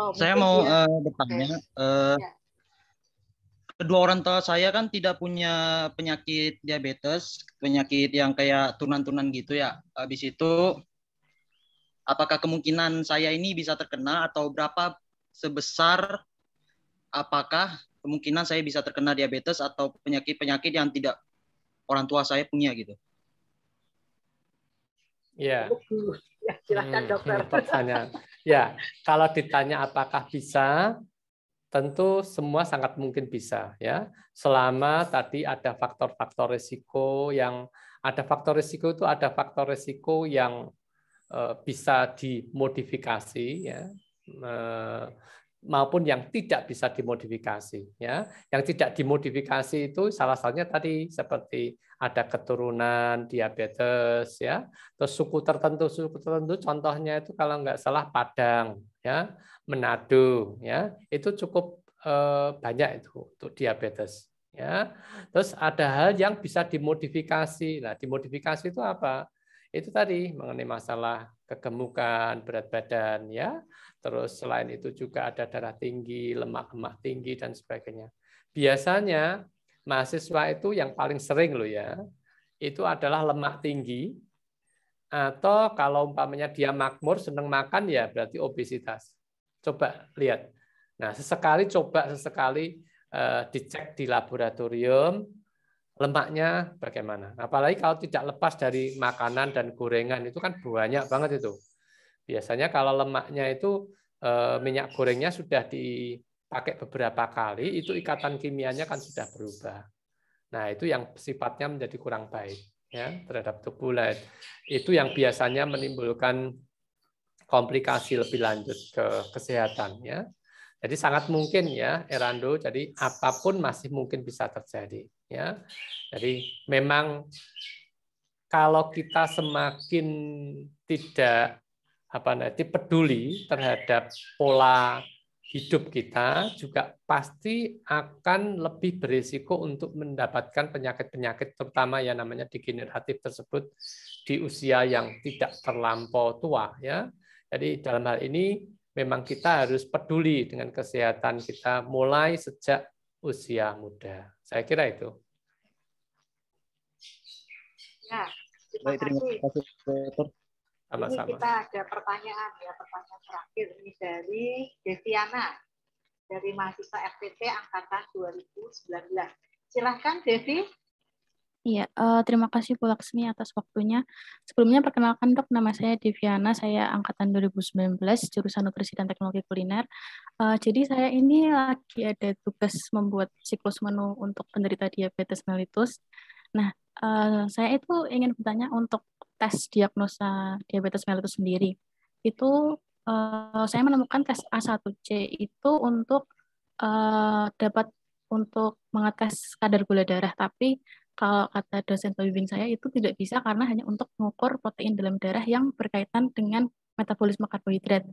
Oh, saya mau eh, ya. uh,
eh, bertanya, okay. uh, kedua orang tua saya kan tidak punya penyakit diabetes, penyakit yang kayak tunan-tunan gitu ya. Habis itu, apakah kemungkinan saya ini bisa terkena atau berapa sebesar apakah kemungkinan saya bisa terkena diabetes atau penyakit-penyakit yang tidak orang tua saya punya gitu? Ya.
Yeah. Ya, silahkan hmm, dokter. pertanyaan. (laughs) Ya, kalau ditanya apakah bisa, tentu semua sangat mungkin bisa ya. Selama tadi ada faktor-faktor risiko yang ada faktor risiko itu ada faktor risiko yang eh, bisa dimodifikasi ya. Eh, maupun yang tidak bisa dimodifikasi ya. Yang tidak dimodifikasi itu salah satunya tadi seperti ada keturunan diabetes ya. Terus suku tertentu suku tertentu contohnya itu kalau nggak salah Padang ya, Manado ya, itu cukup eh, banyak itu untuk diabetes ya. Terus ada hal yang bisa dimodifikasi. Nah, dimodifikasi itu apa? Itu tadi mengenai masalah kegemukan, berat badan ya. Terus selain itu juga ada darah tinggi, lemak-lemak tinggi dan sebagainya. Biasanya mahasiswa itu yang paling sering loh ya, itu adalah lemak tinggi, atau kalau umpamanya dia makmur, senang makan, ya berarti obesitas. Coba lihat. Nah, sesekali coba sesekali eh, dicek di laboratorium, lemaknya bagaimana. Apalagi kalau tidak lepas dari makanan dan gorengan itu kan banyak banget itu. Biasanya kalau lemaknya itu eh, minyak gorengnya sudah di pakai beberapa kali, itu ikatan kimianya kan sudah berubah. Nah, itu yang sifatnya menjadi kurang baik ya terhadap tubulet. Itu yang biasanya menimbulkan komplikasi lebih lanjut ke kesehatan ya. Jadi sangat mungkin ya Erando, jadi apapun masih mungkin bisa terjadi ya. Jadi memang kalau kita semakin tidak apa nanti peduli terhadap pola hidup kita juga pasti akan lebih berisiko untuk mendapatkan penyakit-penyakit terutama yang namanya degeneratif tersebut di usia yang tidak terlampau tua ya. Jadi dalam hal ini memang kita harus peduli dengan kesehatan kita mulai sejak usia muda. Saya kira itu.
Ya, terima kasih. Baik, terima kasih, sama -sama. Ini kita ada pertanyaan ya, pertanyaan terakhir ini dari Deviana dari mahasiswa FPT angkatan 2019. Silahkan Devi. Iya, uh, terima kasih Bu Laksmi atas waktunya. Sebelumnya perkenalkan dok, nama saya Deviana, saya angkatan 2019, jurusan Nutrisi dan Teknologi Kuliner. Uh, jadi saya ini lagi ada tugas membuat siklus menu untuk penderita diabetes mellitus. Nah, uh, saya itu ingin bertanya untuk tes diagnosa diabetes mellitus sendiri itu uh, saya menemukan tes A1C itu untuk uh, dapat untuk mengetes kadar gula darah tapi kalau kata dosen pembimbing saya itu tidak bisa karena hanya untuk mengukur protein dalam darah yang berkaitan dengan metabolisme karbohidrat.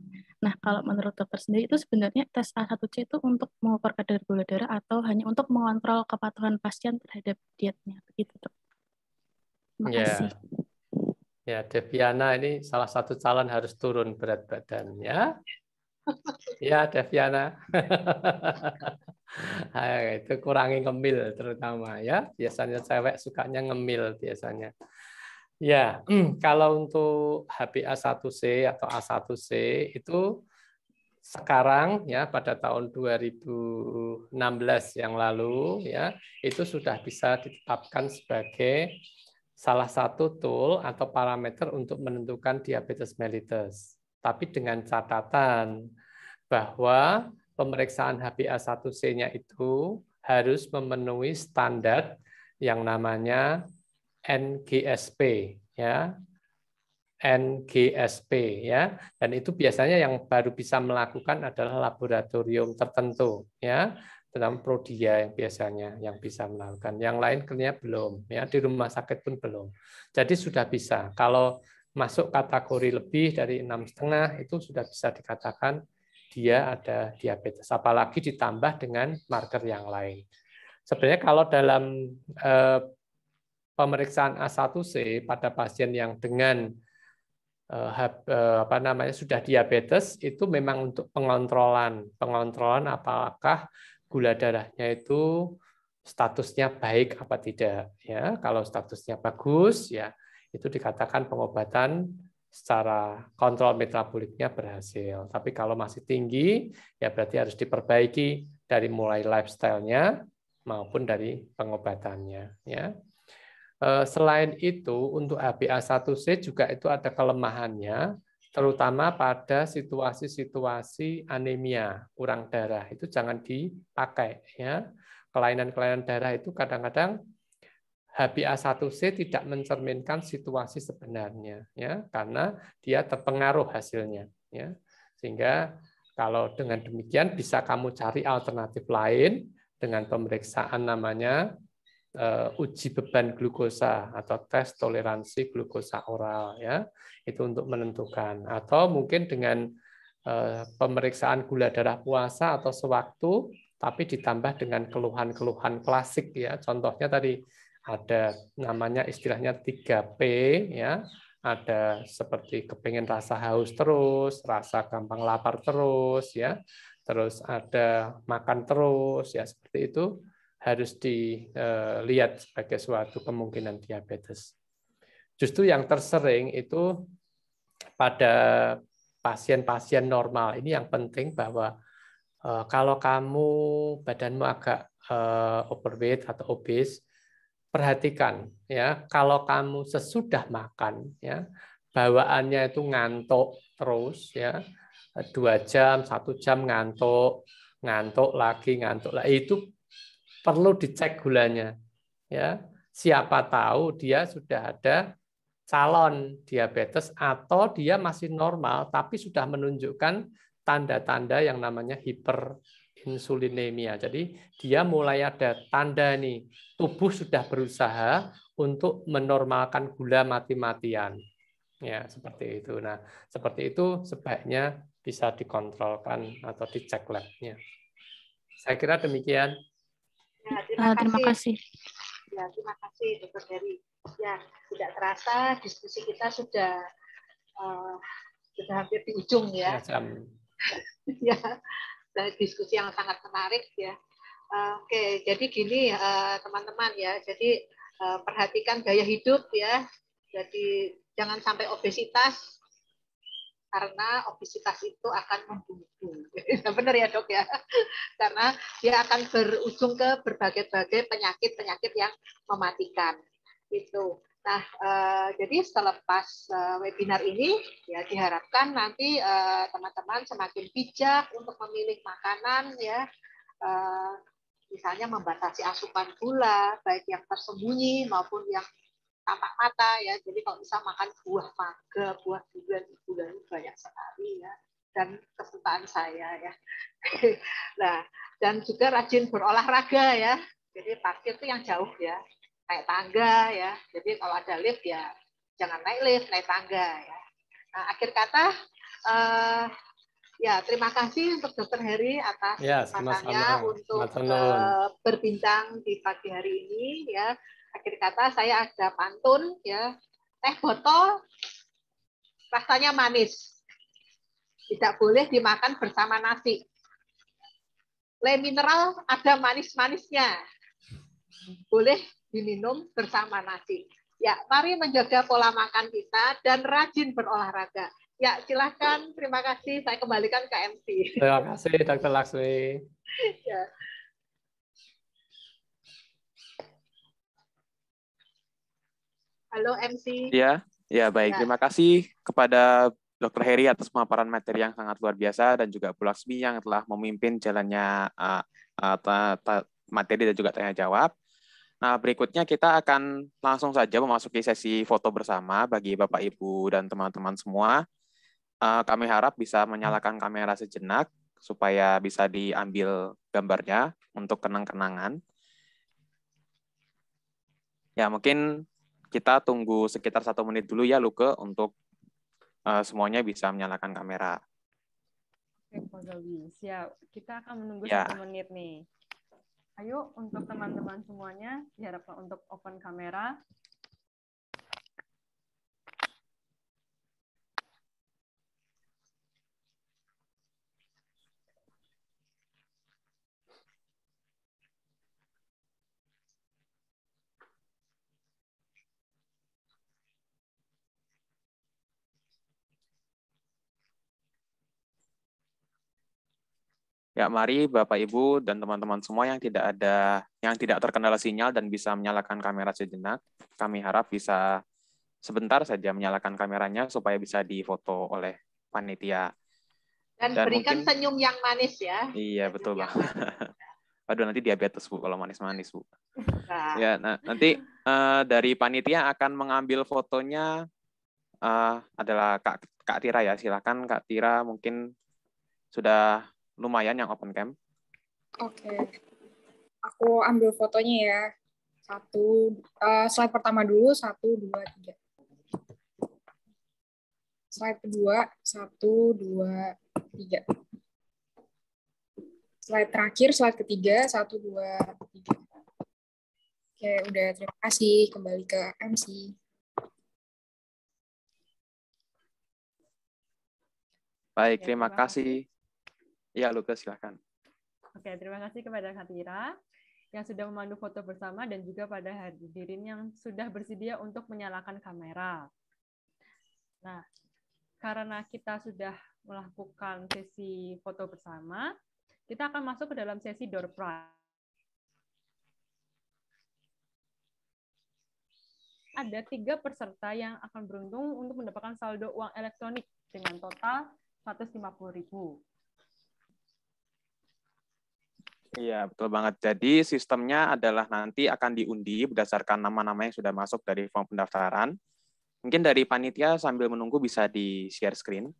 Nah, kalau menurut dokter sendiri itu sebenarnya tes A1C itu untuk mengukur kadar gula darah atau hanya untuk mengontrol kepatuhan pasien terhadap dietnya. Begitu, dok.
Terima ya. kasih. Yeah. Ya, Deviana ini salah satu calon harus turun berat badannya. (laughs) Ya, Deviana. (laughs) itu kurangi ngemil terutama ya. Biasanya cewek sukanya ngemil biasanya. Ya, (clears throat) kalau untuk HbA1c atau A1c itu sekarang ya pada tahun 2016 yang lalu ya itu sudah bisa ditetapkan sebagai salah satu tool atau parameter untuk menentukan diabetes mellitus. Tapi dengan catatan bahwa pemeriksaan HbA1c-nya itu harus memenuhi standar yang namanya NGSP ya. NGSP ya. Dan itu biasanya yang baru bisa melakukan adalah laboratorium tertentu ya dalam prodia yang biasanya yang bisa melakukan. Yang lain kayaknya belum, ya di rumah sakit pun belum. Jadi sudah bisa. Kalau masuk kategori lebih dari enam setengah itu sudah bisa dikatakan dia ada diabetes. Apalagi ditambah dengan marker yang lain. Sebenarnya kalau dalam eh, pemeriksaan A1C pada pasien yang dengan eh, eh, apa namanya sudah diabetes itu memang untuk pengontrolan pengontrolan apakah gula darahnya itu statusnya baik apa tidak ya kalau statusnya bagus ya itu dikatakan pengobatan secara kontrol metaboliknya berhasil tapi kalau masih tinggi ya berarti harus diperbaiki dari mulai lifestyle-nya maupun dari pengobatannya ya eh, selain itu untuk HbA1c juga itu ada kelemahannya terutama pada situasi-situasi anemia, kurang darah. Itu jangan dipakai ya. Kelainan-kelainan darah itu kadang-kadang HbA1c tidak mencerminkan situasi sebenarnya ya, karena dia terpengaruh hasilnya ya. Sehingga kalau dengan demikian bisa kamu cari alternatif lain dengan pemeriksaan namanya Eh, uji beban glukosa atau tes toleransi glukosa oral ya itu untuk menentukan atau mungkin dengan eh, pemeriksaan gula darah puasa atau sewaktu tapi ditambah dengan keluhan-keluhan klasik ya contohnya tadi ada namanya istilahnya 3P ya ada seperti kepingin rasa haus terus, rasa gampang lapar terus ya, terus ada makan terus ya seperti itu harus dilihat eh, sebagai suatu kemungkinan diabetes. Justru yang tersering itu pada pasien-pasien normal. Ini yang penting bahwa eh, kalau kamu badanmu agak eh, overweight atau obes, perhatikan ya kalau kamu sesudah makan ya bawaannya itu ngantuk terus ya dua jam satu jam ngantuk ngantuk lagi ngantuk lagi itu perlu dicek gulanya. Ya, siapa tahu dia sudah ada calon diabetes atau dia masih normal tapi sudah menunjukkan tanda-tanda yang namanya hiperinsulinemia. Jadi dia mulai ada tanda nih, tubuh sudah berusaha untuk menormalkan gula mati-matian. Ya, seperti itu. Nah, seperti itu sebaiknya bisa dikontrolkan atau dicek labnya. Saya kira demikian.
Ya, ah, terima, uh, terima kasih. kasih. Ya, terima kasih dokter Heri. Ya, tidak terasa diskusi kita sudah uh, sudah hampir di ujung ya. Ya, (laughs) ya diskusi yang sangat menarik ya. Uh, Oke, okay. jadi gini eh, teman-teman uh, ya. Jadi uh, perhatikan gaya hidup ya. Jadi jangan sampai obesitas karena obesitas itu akan membunuh. (laughs) Nah, Benar ya dok ya, (laughs) karena dia akan berujung ke berbagai-bagai penyakit-penyakit yang mematikan. Itu. Nah, eh, jadi selepas eh, webinar ini, ya diharapkan nanti eh, teman-teman eh, semakin bijak untuk memilih makanan, ya. Eh, misalnya membatasi asupan gula, baik yang tersembunyi maupun yang tampak mata ya. Jadi kalau bisa makan buah mangga, buah durian itu banyak sekali ya dan kesempatan saya ya. (laughs) nah, dan juga rajin berolahraga ya. Jadi parkir itu yang jauh ya. Naik tangga ya. Jadi kalau ada lift ya jangan naik lift, naik tangga ya. Nah, akhir kata uh, ya terima kasih untuk Dokter Heri atas ya, matanya untuk uh, berbincang di pagi hari ini ya akhir kata saya ada pantun ya teh botol rasanya manis tidak boleh dimakan bersama nasi le mineral ada manis-manisnya boleh diminum bersama nasi ya mari menjaga pola makan kita dan rajin berolahraga ya silahkan terima kasih saya kembalikan ke MC
terima kasih Dr. Laksmi
(laughs) ya. Halo MC. Ya, ya baik. Iya. Terima kasih
kepada Dr. Heri atas pemaparan materi yang sangat luar biasa dan juga Bu Laksmi yang telah memimpin jalannya uh, uh, materi dan juga tanya jawab. Nah, berikutnya kita akan langsung saja memasuki sesi foto bersama bagi Bapak Ibu dan teman-teman semua. Uh, kami harap bisa menyalakan kamera sejenak supaya bisa diambil gambarnya untuk kenang-kenangan. Ya, mungkin kita tunggu sekitar satu menit dulu ya Luke untuk uh, semuanya bisa menyalakan kamera. Oke
Pak Gawi, siap. Kita akan menunggu ya. satu menit nih. Ayo untuk teman-teman semuanya diharapkan untuk open kamera
Ya, mari Bapak Ibu dan teman-teman semua yang tidak ada yang tidak terkendala sinyal dan bisa menyalakan kamera sejenak, kami harap bisa sebentar saja menyalakan kameranya supaya bisa difoto oleh panitia.
Dan, dan berikan mungkin, senyum yang manis ya.
Iya, betul, Bang. (laughs) Aduh, nanti diabetes, Bu, kalau manis-manis, Bu. Nah. Ya, nah, nanti uh, dari panitia akan mengambil fotonya uh, adalah Kak Kak Tira ya. Silakan Kak Tira mungkin sudah lumayan yang open camp.
Oke. Okay. Aku ambil fotonya ya. Satu, uh, slide pertama dulu, satu, dua, tiga. Slide kedua, satu, dua, tiga. Slide terakhir, slide ketiga, satu, dua, tiga. Oke, udah terima kasih. Kembali ke MC.
Baik, terima kasih. Ya, Lukas, silahkan.
Oke, terima kasih kepada Katira yang sudah memandu foto bersama dan juga pada hadirin yang sudah bersedia untuk menyalakan kamera. Nah, karena kita sudah melakukan sesi foto bersama, kita akan masuk ke dalam sesi door prize. Ada tiga peserta yang akan beruntung untuk mendapatkan saldo uang elektronik dengan total 150000 ribu.
Iya, betul banget. Jadi sistemnya adalah nanti akan diundi berdasarkan nama-nama yang sudah masuk dari form pendaftaran. Mungkin dari panitia sambil menunggu bisa di share screen.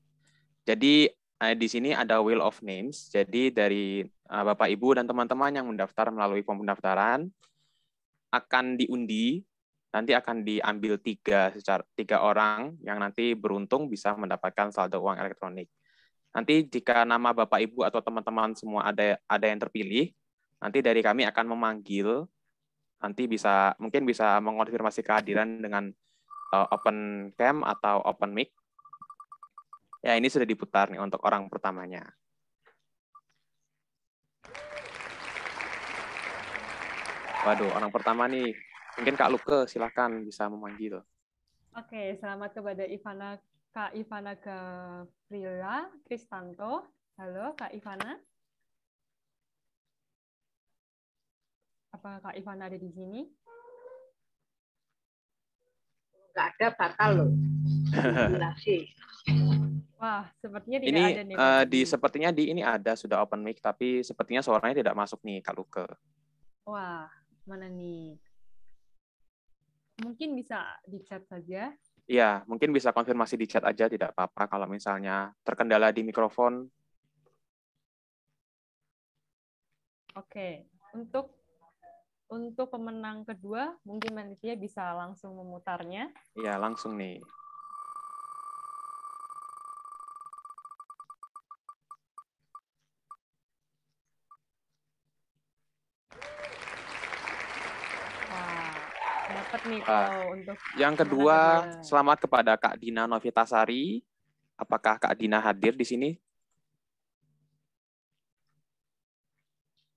Jadi eh, di sini ada will of names. Jadi dari eh, Bapak Ibu dan teman-teman yang mendaftar melalui form pendaftaran akan diundi nanti akan diambil tiga secara tiga orang yang nanti beruntung bisa mendapatkan saldo uang elektronik. Nanti jika nama Bapak Ibu atau teman-teman semua ada ada yang terpilih, nanti dari kami akan memanggil nanti bisa mungkin bisa mengonfirmasi kehadiran dengan uh, open cam atau open mic. Ya, ini sudah diputar nih untuk orang pertamanya. Waduh, orang pertama nih. Mungkin Kak Luke silahkan bisa memanggil.
Oke, selamat kepada Ivana Kak Ivana Gavrila Kristanto. Halo Kak Ivana. Apa Kak Ivana ada di sini?
Gak ada batal loh. Wah, sepertinya
tidak ini, ada nih. Uh, di
sepertinya di ini ada sudah open mic tapi sepertinya suaranya tidak masuk nih Kak Luke.
Wah, mana nih? Mungkin bisa di chat saja
Iya, mungkin bisa konfirmasi di chat aja, tidak apa-apa kalau misalnya terkendala di mikrofon.
Oke, untuk untuk pemenang kedua, mungkin Manitia bisa langsung memutarnya.
Iya, langsung nih. nih ah, kalau untuk yang (laughs) kedua iya. selamat kepada Kak Dina Novitasari. Apakah Kak Dina hadir di sini?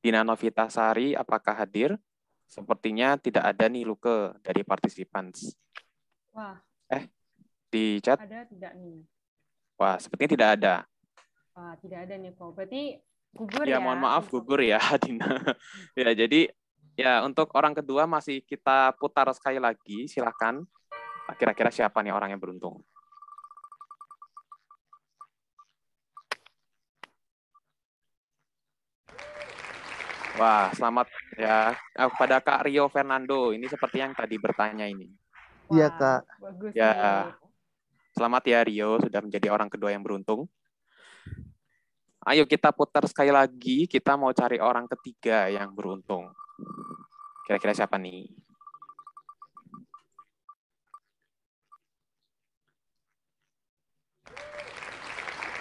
Dina Novitasari apakah hadir? Sepertinya tidak ada nih Luke dari partisipan.
Wah. Eh, di chat? Ada tidak nih?
Wah, sepertinya tidak ada.
Wah, tidak ada nih, kok. Berarti gugur ya? Ya, mohon maaf
gugur ya, (laughs) Dina. (laughs) ya, jadi Ya, untuk orang kedua masih kita putar sekali lagi. Silakan. Nah, kira-kira siapa nih orang yang beruntung? Wah, selamat ya eh, kepada pada Kak Rio Fernando. Ini seperti yang tadi bertanya ini.
Iya, Kak. Bagus. Ya.
Selamat ya Rio sudah menjadi orang kedua yang beruntung. Ayo kita putar sekali lagi, kita mau cari orang ketiga yang beruntung. Kira-kira siapa nih?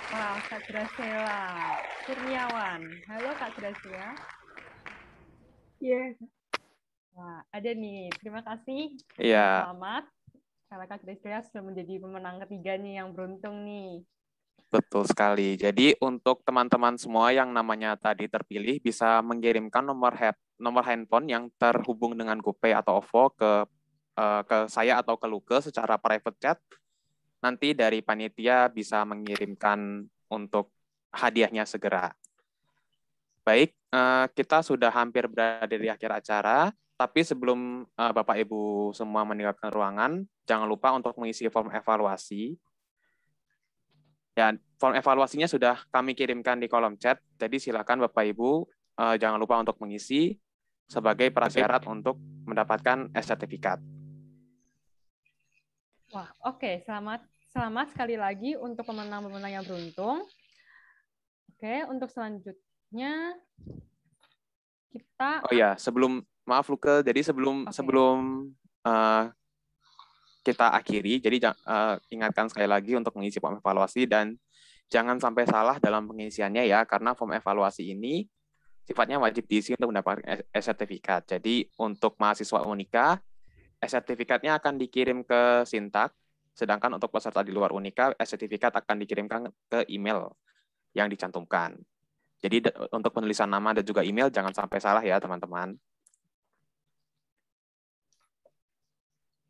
Wah, Kak Graciela Kurniawan. Halo Kak Gracia. Iya. Yeah. Wah, ada nih. Terima kasih. Iya. Yeah. Selamat. Karena Kak Gracia sudah menjadi pemenang ketiga nih yang beruntung
nih. Betul sekali. Jadi untuk teman-teman semua yang namanya tadi terpilih bisa mengirimkan nomor head nomor handphone yang terhubung dengan GoPay atau OVO ke uh, ke saya atau ke Luke secara private chat. Nanti dari panitia bisa mengirimkan untuk hadiahnya segera. Baik, uh, kita sudah hampir berada di akhir acara. Tapi sebelum uh, Bapak Ibu semua meninggalkan ruangan, jangan lupa untuk mengisi form evaluasi. Ya, form evaluasinya sudah kami kirimkan di kolom chat. Jadi silakan Bapak Ibu uh, jangan lupa untuk mengisi sebagai prasyarat untuk mendapatkan S sertifikat.
Wah, oke, okay. selamat selamat sekali lagi untuk pemenang-pemenang yang beruntung. Oke, okay, untuk selanjutnya kita Oh
ya, sebelum maaf Luke, jadi sebelum okay. sebelum uh, kita akhiri, jadi uh, ingatkan sekali lagi untuk mengisi form evaluasi dan jangan sampai salah dalam pengisiannya ya, karena form evaluasi ini sifatnya wajib diisi untuk mendapatkan sertifikat. Jadi untuk mahasiswa Unika, sertifikatnya akan dikirim ke Sintak, sedangkan untuk peserta di luar Unika, sertifikat akan dikirimkan ke email yang dicantumkan. Jadi untuk penulisan nama dan juga email jangan sampai salah ya teman-teman.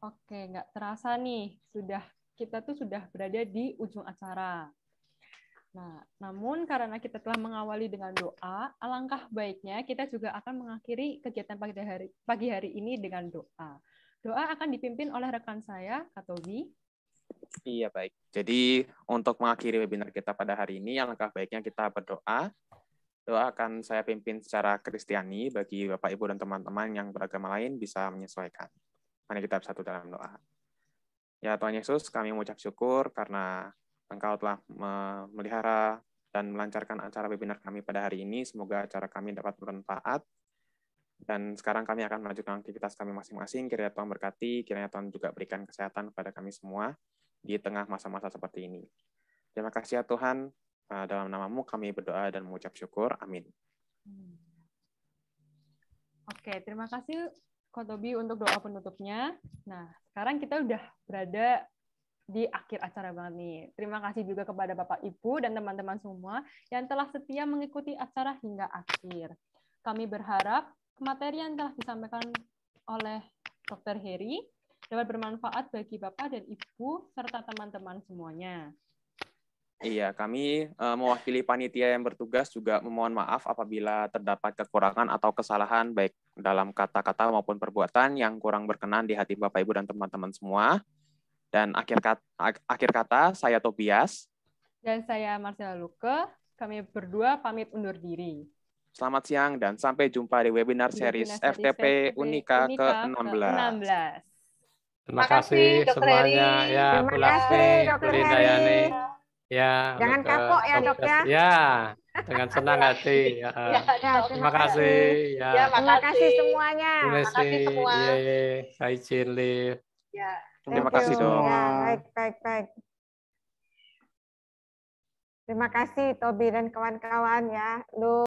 Oke, nggak terasa nih sudah kita tuh sudah berada di ujung acara. Nah, namun karena kita telah mengawali dengan doa, alangkah baiknya kita juga akan mengakhiri kegiatan pagi hari, pagi hari ini dengan doa. Doa akan dipimpin oleh rekan saya, Katobi.
Iya, baik. Jadi, untuk mengakhiri webinar kita pada hari ini, alangkah baiknya kita berdoa. Doa akan saya pimpin secara kristiani bagi Bapak, Ibu, dan teman-teman yang beragama lain bisa menyesuaikan. Mari kita bersatu dalam doa. Ya Tuhan Yesus, kami mengucap syukur karena engkau telah memelihara dan melancarkan acara webinar kami pada hari ini. Semoga acara kami dapat bermanfaat. Dan sekarang kami akan melanjutkan aktivitas kami masing-masing. Kiranya Tuhan berkati, kiranya Tuhan juga berikan kesehatan kepada kami semua di tengah masa-masa seperti ini. Terima kasih ya Tuhan. Eh, dalam namamu kami berdoa dan mengucap syukur. Amin.
Oke, terima kasih Kotobi untuk doa penutupnya. Nah, sekarang kita sudah berada di akhir acara banget nih. Terima kasih juga kepada Bapak Ibu dan teman-teman semua yang telah setia mengikuti acara hingga akhir. Kami berharap materi yang telah disampaikan oleh Dr. Heri dapat bermanfaat bagi Bapak dan Ibu serta teman-teman semuanya.
Iya, kami uh, mewakili panitia yang bertugas juga memohon maaf apabila terdapat kekurangan atau kesalahan baik dalam kata-kata maupun perbuatan yang kurang berkenan di hati Bapak Ibu dan teman-teman semua. Dan akhir kata, akhir kata saya Tobias.
Dan saya Marcela Luke. Kami berdua pamit undur diri.
Selamat siang dan sampai jumpa di webinar series webinar FTP, FTP Unika, Unika ke-16. Ke Terima kasih, kasih semuanya. Ya, Terima kasih Dr. Bu ya,
ya, Jangan kapok ya, Dok ya. Ya, dengan senang hati. (laughs) Ya, ya, terima,
terima kasih. Ya. ya, terima kasih semuanya. Terima kasih semua.
Saya izin live.
Ya. Terima kasih dong. Ya, baik, baik, baik. Terima kasih Tobi dan kawan-kawan ya. Lu